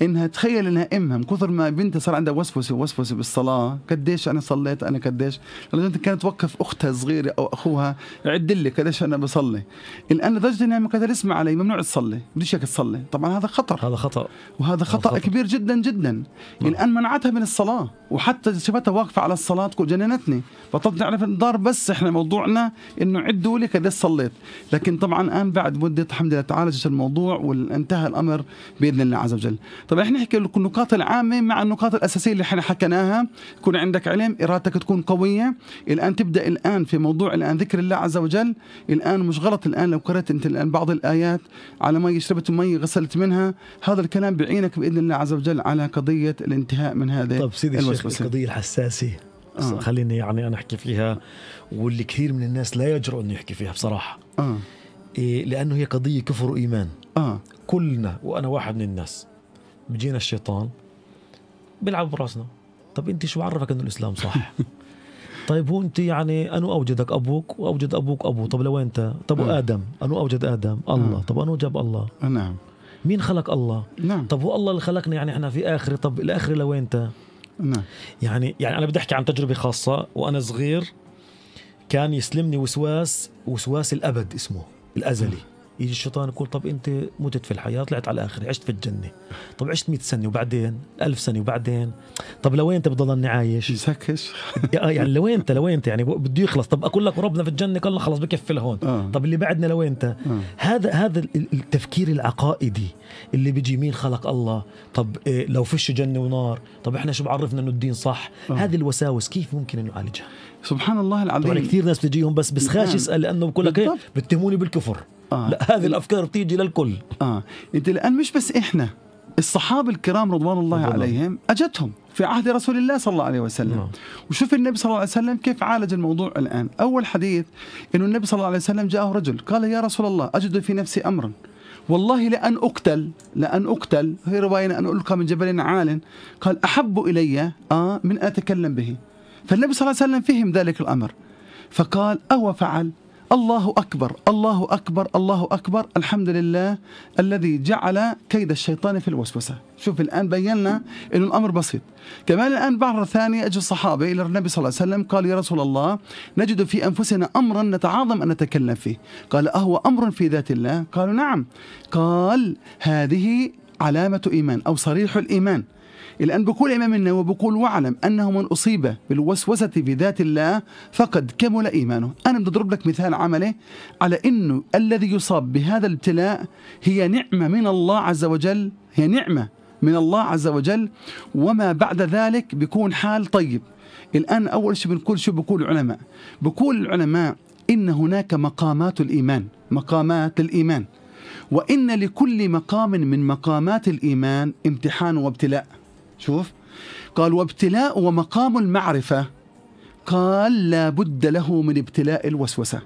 B: انها تخيل انها امها من كثر ما بنتها صار عندها وسوسه وسوسه بالصلاه قديش انا صليت انا قديش لدرجه كانت توقف اختها صغيره او اخوها عد لي قديش انا بصلي الان لدرجه انها ما كانت تسمع علي ممنوع تصلي بديش اياك تصلي طبعا هذا خطر هذا خطا وهذا خطا, خطأ. كبير جدا جدا نعم. الان منعتها من الصلاه وحتى شفتها واقفه على الصلاه جننتني فطب تعرف الدار بس احنا موضوعنا انه عدوا لي كذا صليت لكن طبعا الان بعد مده الحمد لله تعالجت الموضوع وانتهى الامر باذن الله عز وجل طب احنا نحكي النقاط العامه مع النقاط الاساسيه اللي احنا حكيناها يكون عندك علم ارادتك تكون قويه الان تبدا الان في موضوع الان ذكر الله عز وجل الان مش غلط الان لو قرات انت الان بعض الايات على ما شربت مي غسلت منها هذا الكلام بعينك باذن الله عز وجل على قضيه الانتهاء من هذا طب سيدي الوسوسة.
A: القضيه الحساسه آه. خليني يعني انا احكي فيها واللي كثير من الناس لا يجرؤ انه يحكي فيها بصراحه آه. إيه لانه هي قضيه كفر وايمان آه. كلنا وانا واحد من الناس بيجينا الشيطان بيلعب براسنا طب انت شو عرفك انه الاسلام صح طيب هو انت يعني انو اوجدك ابوك واوجد ابوك ابوه طب لوين انت طب آه. ادم انو اوجد ادم الله آه. طب انو جاب الله آه نعم مين خلق الله نعم طب هو الله اللي خلقنا يعني احنا في اخره طب الاخره لوين انت نعم. يعني يعني انا بدي احكي عن تجربه خاصه وانا صغير كان يسلمني وسواس وسواس الابد اسمه الازلي نعم. يجي الشيطان يقول طب انت متت في الحياه طلعت على الاخره عشت في الجنه طب عشت 100 سنه وبعدين 1000 سنه وبعدين طب لوين انت بتضلني عايش يسكش آه، يعني لوين انت لوين انت يعني بده يخلص طب اقول لك ربنا في الجنه قال خلص بكفي لهون آه. طب اللي بعدنا لوين انت آه. هذا هذا التفكير العقائدي اللي بيجي مين خلق الله طب إيه لو فيش جنه ونار طب احنا شو بعرفنا انه الدين صح آه. هذه الوساوس كيف ممكن نعالجها سبحان الله العظيم طبعا كثير ناس بتجيهم بس بس خاش نعم. يسال لانه بقول لك إيه، بتهموني بالكفر آه. لا هذه الافكار بتيجي للكل اه انت الان مش بس احنا
B: الصحابة الكرام رضوان الله رضوان. عليهم أجتهم في عهد رسول الله صلى الله عليه وسلم نعم. وشوف النبي صلى الله عليه وسلم كيف عالج الموضوع الآن أول حديث أنه النبي صلى الله عليه وسلم جاءه رجل قال يا رسول الله أجد في نفسي أمرا والله لأن أقتل لأن أقتل هي رواية أن ألقى من جبل عال قال أحب إلي آه من أتكلم به فالنبي صلى الله عليه وسلم فهم ذلك الأمر فقال أو فعل الله أكبر الله أكبر الله أكبر الحمد لله الذي جعل كيد الشيطان في الوسوسة شوف الآن بينا أن الأمر بسيط كمان الآن مرة ثانية أجل الصحابة إلى النبي صلى الله عليه وسلم قال يا رسول الله نجد في أنفسنا أمرا نتعاظم أن نتكلم فيه قال أهو أمر في ذات الله قالوا نعم قال هذه علامة إيمان أو صريح الإيمان الآن بقول الإمام النووي بقول واعلم أنه من أصيب بالوسوسة في ذات الله فقد كمل إيمانه أنا بدي أضرب لك مثال عملي على أنه الذي يصاب بهذا الابتلاء هي نعمة من الله عز وجل هي نعمة من الله عز وجل وما بعد ذلك بيكون حال طيب الآن أول شيء بنقول شو بقول العلماء بقول العلماء إن هناك مقامات الإيمان مقامات الإيمان وإن لكل مقام من مقامات الإيمان امتحان وابتلاء شوف قال وابتلاء ومقام المعرفة قال لا بد له من ابتلاء الوسوسة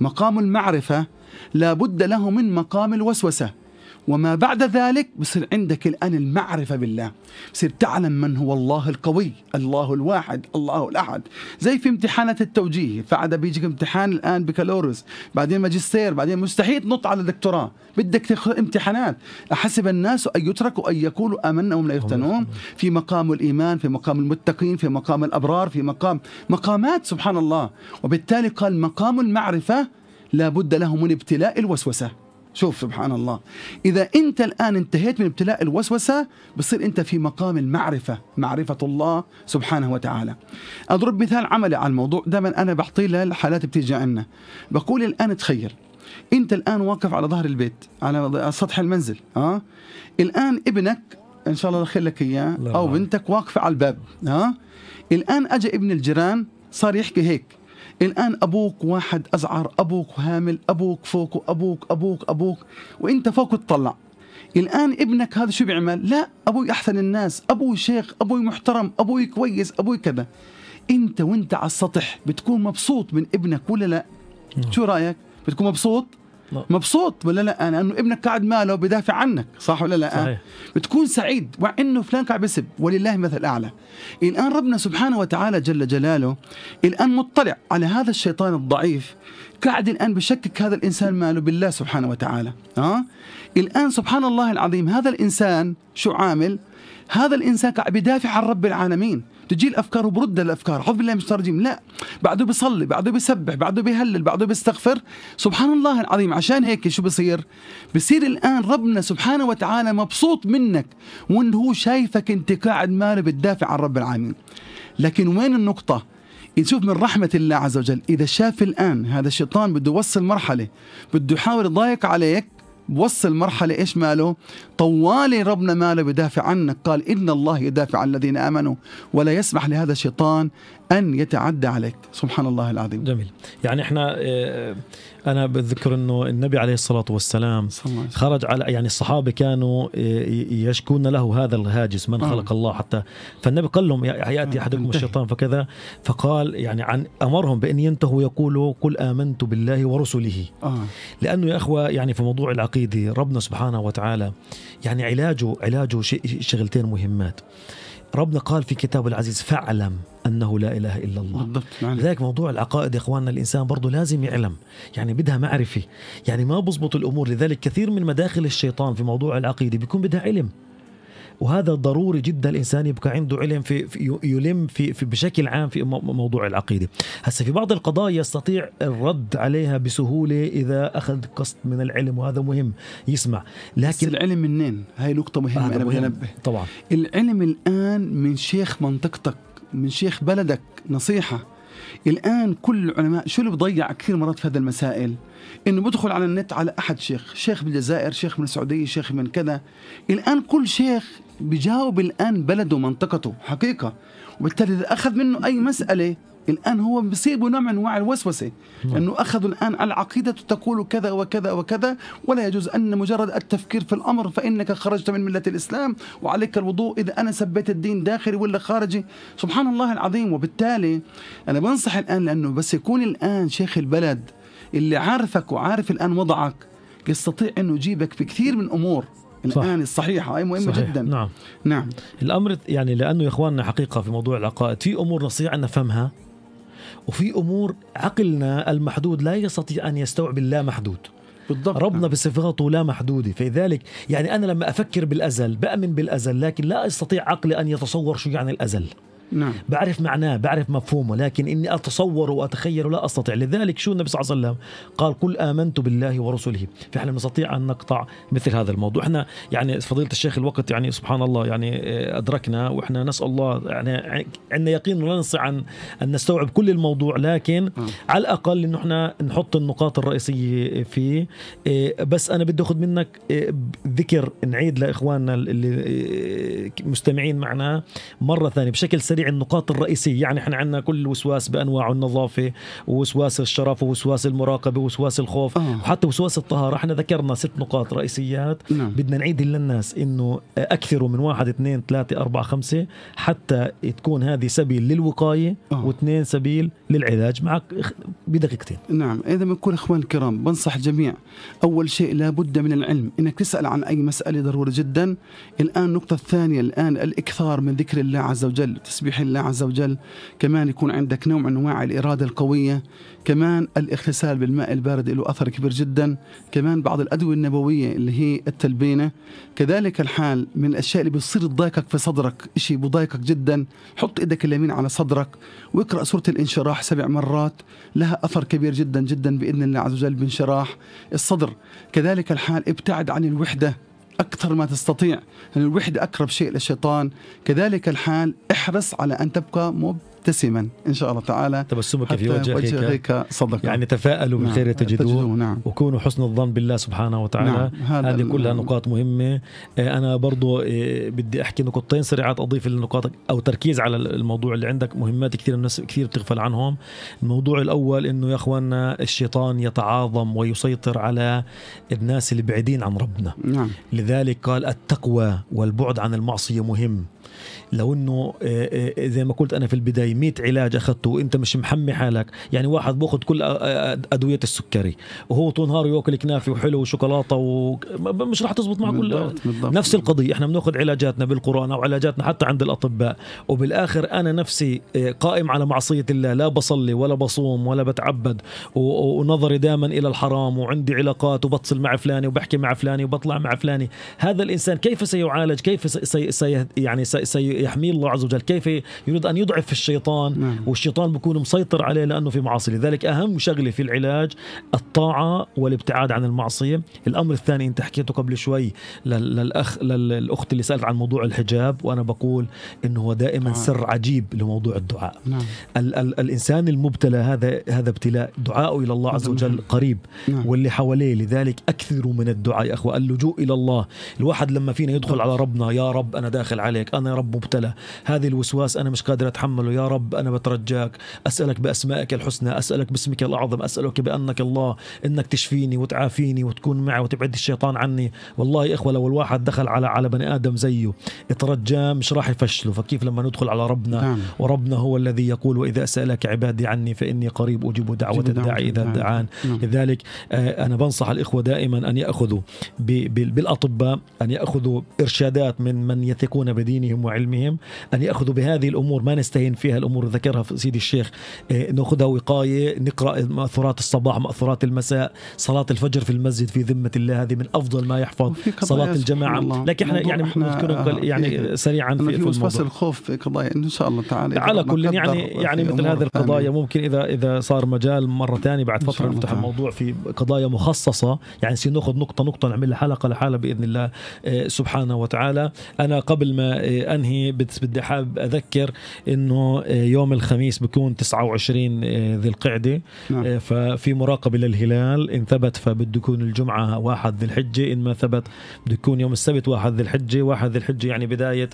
B: مقام المعرفة لا بد له من مقام الوسوسة وما بعد ذلك بصير عندك الآن المعرفة بالله بصير تعلم من هو الله القوي الله الواحد الله الأحد زي في امتحانات التوجيه فعدا بيجيك امتحان الآن بكالوريوس بعدين ماجستير بعدين مستحيل تنط على دكتوراه بدك تاخذ امتحانات أحسب الناس أن يتركوا أن يقولوا آمنا وهم لا يفتنون في مقام الإيمان في مقام المتقين في مقام الأبرار في مقام مقامات سبحان الله وبالتالي قال مقام المعرفة لابد له من ابتلاء الوسوسه شوف سبحان الله إذا أنت الآن انتهيت من ابتلاء الوسوسة بصير أنت في مقام المعرفة معرفة الله سبحانه وتعالى أضرب مثال عملي على الموضوع دائما أنا بعطيه للحالات بتيجي عنا بقول الآن تخيل أنت الآن واقف على ظهر البيت على سطح المنزل ها؟ الآن ابنك إن شاء الله خير لك إياه أو بنتك واقفة على الباب ها؟ الآن أجا ابن الجيران صار يحكي هيك الآن أبوك واحد أزعر أبوك هامل أبوك فوق وأبوك أبوك أبوك وإنت فوق تطلع الآن ابنك هذا شو بيعمل لا أبوي أحسن الناس أبوي شيخ أبوي محترم أبوي كويس أبوي كذا أنت وأنت على السطح بتكون مبسوط من ابنك ولا لا نعم. شو رأيك بتكون مبسوط مبسوط ولا لا لانه ابنك قاعد ماله بدافع عنك صح ولا لا صحيح. بتكون سعيد مع انه فلان قاعد بسب ولله مثل اعلى الان ربنا سبحانه وتعالى جل جلاله الان مطلع على هذا الشيطان الضعيف قاعد الان بشكك هذا الانسان ماله بالله سبحانه وتعالى ها آه؟ الان سبحان الله العظيم هذا الانسان شو عامل هذا الانسان قاعد بدافع عن رب العالمين تجي الافكار وبرد الافكار اعوذ بالله من الشيطان الرجيم لا بعده بيصلي بعده بيسبح بعده بيهلل بعده بيستغفر سبحان الله العظيم عشان هيك شو بصير بصير الان ربنا سبحانه وتعالى مبسوط منك وانه هو شايفك انت قاعد ماله بتدافع عن رب العالمين لكن وين النقطه نشوف من رحمة الله عز وجل إذا شاف الآن هذا الشيطان بده يوصل مرحلة بده يحاول يضايق عليك وصل مرحلة إيش ماله طوالي ربنا ماله بدافع عنك قال إن الله يدافع عن الذين آمنوا ولا يسمح لهذا الشيطان ان يتعدى عليك سبحان الله العظيم جميل
A: يعني احنا آه، آه، انا بتذكر انه النبي عليه الصلاه والسلام خرج على يعني الصحابه كانوا آه، يشكون له هذا الهاجس من آه. خلق الله حتى فالنبي قال لهم ياتي احدكم آه. الشيطان فكذا فقال يعني عن امرهم بان ينتهوا يقولوا قل امنت بالله ورسله آه. لانه يا اخوه يعني في موضوع العقيده ربنا سبحانه وتعالى يعني علاجه علاجه شغلتين مهمات ربنا قال في كتابه العزيز فاعلم انه لا اله الا الله بالضبط لذلك موضوع العقائد يا اخواننا الانسان برضه لازم يعلم يعني بدها معرفه يعني ما بزبط الامور لذلك كثير من مداخل الشيطان في موضوع العقيده بيكون بدها علم وهذا ضروري جدا الانسان يبقى عنده علم في, في يلم في, في بشكل عام في موضوع العقيده هسه في بعض القضايا يستطيع الرد عليها بسهوله اذا اخذ قسط من العلم وهذا مهم يسمع لكن بس العلم منين هاي نقطه
B: مهمه انا مهم. بنبه طبعا العلم الان من شيخ منطقتك من شيخ بلدك نصيحه الان كل العلماء شو اللي بضيع كثير مرات في هذه المسائل انه بدخل على النت على احد شيخ شيخ بالجزائر شيخ من السعوديه شيخ من كذا الان كل شيخ بجاوب الآن بلده ومنطقته حقيقة وبالتالي إذا أخذ منه أي مسألة الآن هو بيصيبه نوع من أنواع الوسوسة نعم. أنه أخذوا الآن العقيدة تقول كذا وكذا وكذا ولا يجوز أن مجرد التفكير في الأمر فإنك خرجت من ملة الإسلام وعليك الوضوء إذا أنا سبيت الدين داخلي ولا خارجي سبحان الله العظيم وبالتالي أنا بنصح الآن لأنه بس يكون الآن شيخ البلد اللي عارفك وعارف الآن وضعك يستطيع أنه يجيبك في كثير من أمور الآن الصحيحة أي مهمة صحيح. جدا
A: نعم نعم الأمر يعني لأنه يا إخواننا حقيقة في موضوع العقائد في أمور نستطيع أن نفهمها وفي أمور عقلنا المحدود لا يستطيع أن يستوعب اللا محدود بالضبط ربنا بصفاته لا محدودة فلذلك يعني أنا لما أفكر بالأزل بأمن بالأزل لكن لا أستطيع عقلي أن يتصور شو يعني الأزل نعم. بعرف معناه بعرف مفهومه لكن إني أتصور وأتخيل لا أستطيع لذلك شو النبي صلى الله عليه وسلم قال قل آمنت بالله ورسله فإحنا نستطيع أن نقطع مثل هذا الموضوع إحنا يعني فضيلة الشيخ الوقت يعني سبحان الله يعني آه، أدركنا وإحنا نسأل الله يعني عندنا يقين لا نستطيع أن, أن نستوعب كل الموضوع لكن م. نعم. على الأقل إنه إحنا نحط النقاط الرئيسية فيه آه، بس أنا بدي أخذ منك آه، ذكر نعيد لإخواننا اللي مستمعين معنا مرة ثانية بشكل سريع مواضيع النقاط الرئيسية يعني احنا عندنا كل وسواس بأنواعه النظافة ووسواس الشرف ووسواس المراقبة ووسواس الخوف آه. وحتى وسواس الطهارة احنا ذكرنا ست نقاط رئيسيات نعم. بدنا نعيد للناس انه اكثروا من واحد اثنين ثلاثة أربعة خمسة حتى تكون هذه سبيل للوقاية آه. واثنين سبيل للعلاج معك بدقيقتين نعم إذا بنكون إخوان الكرام
B: بنصح الجميع أول شيء لابد من العلم إنك تسأل عن أي مسألة ضروري جدا الآن النقطة الثانية الآن الإكثار من ذكر الله عز وجل تسبيح بيحل الله عز وجل كمان يكون عندك نوع من أنواع الإرادة القوية كمان الاغتسال بالماء البارد له أثر كبير جدا كمان بعض الأدوية النبوية اللي هي التلبينة كذلك الحال من الأشياء اللي بتصير تضايقك في صدرك شيء بضايقك جدا حط إيدك اليمين على صدرك واقرأ سورة الانشراح سبع مرات لها أثر كبير جدا جدا بإذن الله عز وجل بانشراح الصدر كذلك الحال ابتعد عن الوحدة أكثر ما تستطيع لأن الوحدة أقرب شيء للشيطان كذلك الحال احرص على أن تبقى مب مبتسما
A: ان شاء الله تعالى تبسمك في وجه وجهك صدقه يعني تفائلوا نعم بالخير تجدوه, تجدوه نعم. وكونوا حسن الظن بالله سبحانه وتعالى نعم. هذه كلها نقاط مهمه آه، انا برضو آه، بدي احكي نقطتين سريعات اضيف النقاط او تركيز على الموضوع اللي عندك مهمات كثير الناس كثير بتغفل عنهم الموضوع الاول انه يا اخواننا الشيطان يتعاظم ويسيطر على الناس اللي بعيدين عن ربنا نعم. لذلك قال التقوى والبعد عن المعصيه مهم لو انه آه، آه، زي ما قلت انا في البدايه 100 علاج اخذته وانت مش محمي حالك يعني واحد باخذ كل آه، ادويه السكري وهو طول نهار ياكل كنافه وحلو وشوكولاته و... مش راح تزبط معه كل نفس القضيه احنا بناخذ علاجاتنا بالقران او علاجاتنا حتى عند الاطباء وبالاخر انا نفسي قائم على معصيه الله لا بصلي ولا بصوم ولا بتعبد ونظري دائما الى الحرام وعندي علاقات وبتصل مع فلاني وبحكي مع فلاني وبطلع مع فلاني هذا الانسان كيف سيعالج كيف سي... سي يعني سي سيحميه الله عز وجل كيف يريد أن يضعف الشيطان نعم. والشيطان بيكون مسيطر عليه لأنه في معاصي لذلك أهم شغلة في العلاج الطاعة والابتعاد عن المعصية الأمر الثاني أنت حكيته قبل شوي للأخ للأخت اللي سألت عن موضوع الحجاب وأنا بقول أنه هو دائما نعم. سر عجيب لموضوع الدعاء نعم. ال- ال- الإنسان المبتلى هذا هذا ابتلاء دعاءه إلى الله عز وجل نعم. قريب نعم. واللي حواليه لذلك أكثروا من الدعاء يا أخوة اللجوء إلى الله الواحد لما فينا يدخل على ربنا يا رب أنا داخل عليك أنا رب مبتلى هذه الوسواس أنا مش قادر أتحمله يا رب أنا بترجاك أسألك بأسمائك الحسنى أسألك باسمك الأعظم أسألك بأنك الله إنك تشفيني وتعافيني وتكون معي وتبعد الشيطان عني والله يا إخوة لو الواحد دخل على على بني آدم زيه اترجى مش راح يفشله فكيف لما ندخل على ربنا نعم. وربنا هو الذي يقول وإذا سألك عبادي عني فإني قريب أجيب دعوة الداعي إذا دعان نعم. لذلك آه، أنا بنصح الإخوة دائما أن يأخذوا بالأطباء أن يأخذوا إرشادات من من يثقون بدينهم وعلمهم أن يأخذوا بهذه الأمور ما نستهين فيها الأمور ذكرها في سيدي الشيخ آه، نأخذها وقاية نقرأ مأثورات الصباح مأثورات المساء صلاة الفجر في المسجد في ذمة الله هذه من أفضل ما يحفظ صلاة الجماعة لكن احنا يعني احنا آه، يعني إيه، سريعا في, في الموضوع بس الخوف في قضايا إن شاء الله تعالى على كل يعني يعني مثل هذه القضايا ممكن إذا إذا صار مجال مرة ثانية بعد فترة نفتح الموضوع في قضايا مخصصة يعني نصير ناخذ نقطة نقطة نعمل حلقة لحالة بإذن الله آه، سبحانه وتعالى أنا قبل ما أنا انهي بس بدي حاب اذكر انه آه، يوم الخميس بكون 29 آه، ذي القعده نعم. آه، ففي مراقبه للهلال ان ثبت فبده يكون الجمعه 1 ذي الحجه ان ما ثبت بده يكون يوم السبت 1 ذي الحجه 1 ذي الحجه يعني بدايه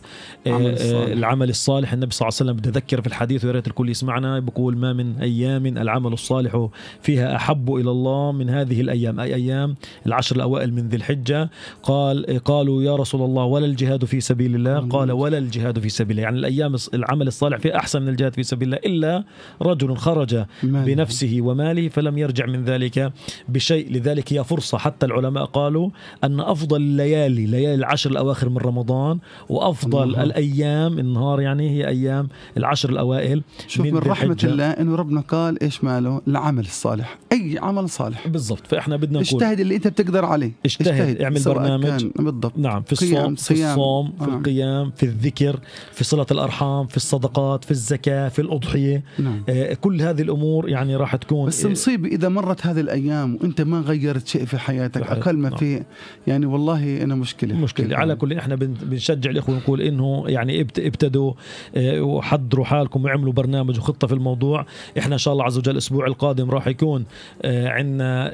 A: عمل الصالح. العمل الصالح النبي صلى الله عليه وسلم بدي اذكر في الحديث ويا ريت الكل يسمعنا بقول ما من ايام العمل الصالح فيها احب الى الله من هذه الايام اي ايام العشر الاوائل من ذي الحجه قال قالوا يا رسول الله ولا الجهاد في سبيل الله نعم. قال ولا الجهاد في سبيل الله يعني الأيام العمل الصالح فيه أحسن من الجهاد في سبيل الله إلا رجل خرج مالي. بنفسه وماله فلم يرجع من ذلك بشيء لذلك هي فرصة حتى العلماء قالوا أن أفضل الليالي ليالي العشر الأواخر من رمضان وأفضل الله. الأيام النهار يعني هي أيام العشر الأوائل شوف من, من رحمة الله
B: أنه ربنا قال إيش ماله العمل الصالح أي عمل صالح بالضبط فإحنا
A: بدنا نقول اجتهد
B: اللي أنت بتقدر عليه اجتهد, اجتهد. اعمل برنامج
A: بالضبط نعم في الصوم في الصوم في نعم. القيام في الذكر في صلة الأرحام في الصدقات في الزكاة في الأضحية نعم. آه، كل هذه الأمور يعني راح تكون بس
B: مصيبة إذا مرت هذه الأيام وأنت ما
A: غيرت شيء في حياتك أقل ما نعم. في يعني والله أنا مشكلة مشكلة على كل إحنا بنشجع الإخوة نقول إنه يعني ابتدوا آه، وحضروا حالكم وعملوا برنامج وخطة في الموضوع إحنا إن شاء الله عز وجل الأسبوع القادم راح يكون آه، عندنا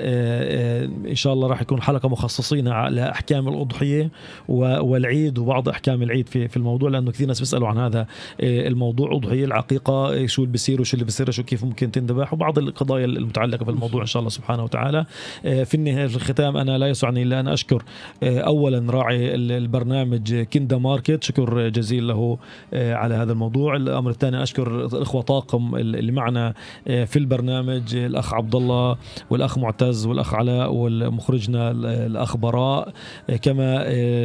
A: إن شاء الله راح يكون حلقة مخصصين على أحكام الأضحية والعيد وبعض أحكام العيد في في الموضوع الموضوع لانه كثير ناس بيسالوا عن هذا آه، الموضوع اضحيه العقيقه آه، شو اللي بصير وشو اللي بصير وشو كيف ممكن تنذبح وبعض القضايا المتعلقه بالموضوع ان شاء الله سبحانه وتعالى آه، في النهايه في الختام انا لا يسعني الا ان اشكر اولا راعي البرنامج كندا ماركت شكر جزيل له على هذا الموضوع الامر الثاني اشكر الاخوه طاقم اللي معنا في البرنامج الاخ عبد الله والاخ معتز والاخ علاء والمخرجنا الاخ براء كما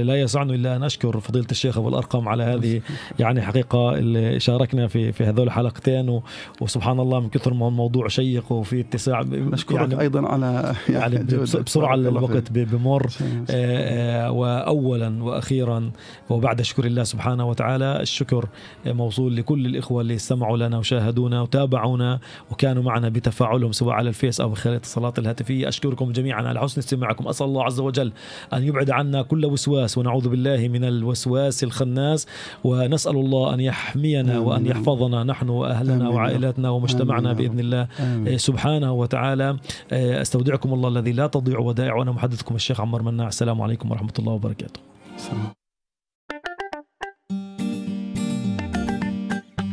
A: لا يسعني الا ان اشكر فضيله الشيخ ابو الارقم على على هذه يعني حقيقه اللي شاركنا في في هذول الحلقتين وسبحان الله من كثر ما الموضوع شيق وفي اتساع اشكرك يعني ايضا على يعني, يعني بسرعه الوقت بمر آه، آه، واولا واخيرا وبعد شكر الله سبحانه وتعالى الشكر موصول لكل الاخوه اللي استمعوا لنا وشاهدونا وتابعونا وكانوا معنا بتفاعلهم سواء على الفيس او خلال الاتصالات الهاتفيه اشكركم جميعا على حسن استماعكم اسال الله عز وجل ان يبعد عنا كل وسواس ونعوذ بالله من الوسواس الخناس ونسأل الله أن يحمينا وأن يحفظنا نحن وأهلنا وعائلاتنا ومجتمعنا بإذن الله إيه، سبحانه وتعالى إيه، أستودعكم الله الذي لا تضيع ودائعه وأنا محدثكم الشيخ عمر مناع السلام عليكم ورحمة الله وبركاته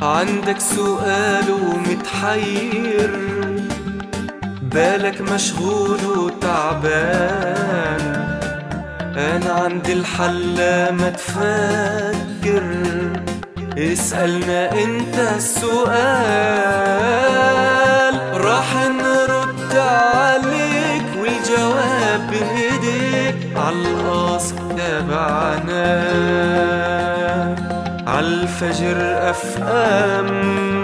A: عندك سؤال ومتحير بالك مشغول وتعبان أنا عندي الحل ما
C: تفاد تفتكر اسألنا انت السؤال راح نرد عليك
A: والجواب بايديك عالقاصد تابعنا عالفجر افقام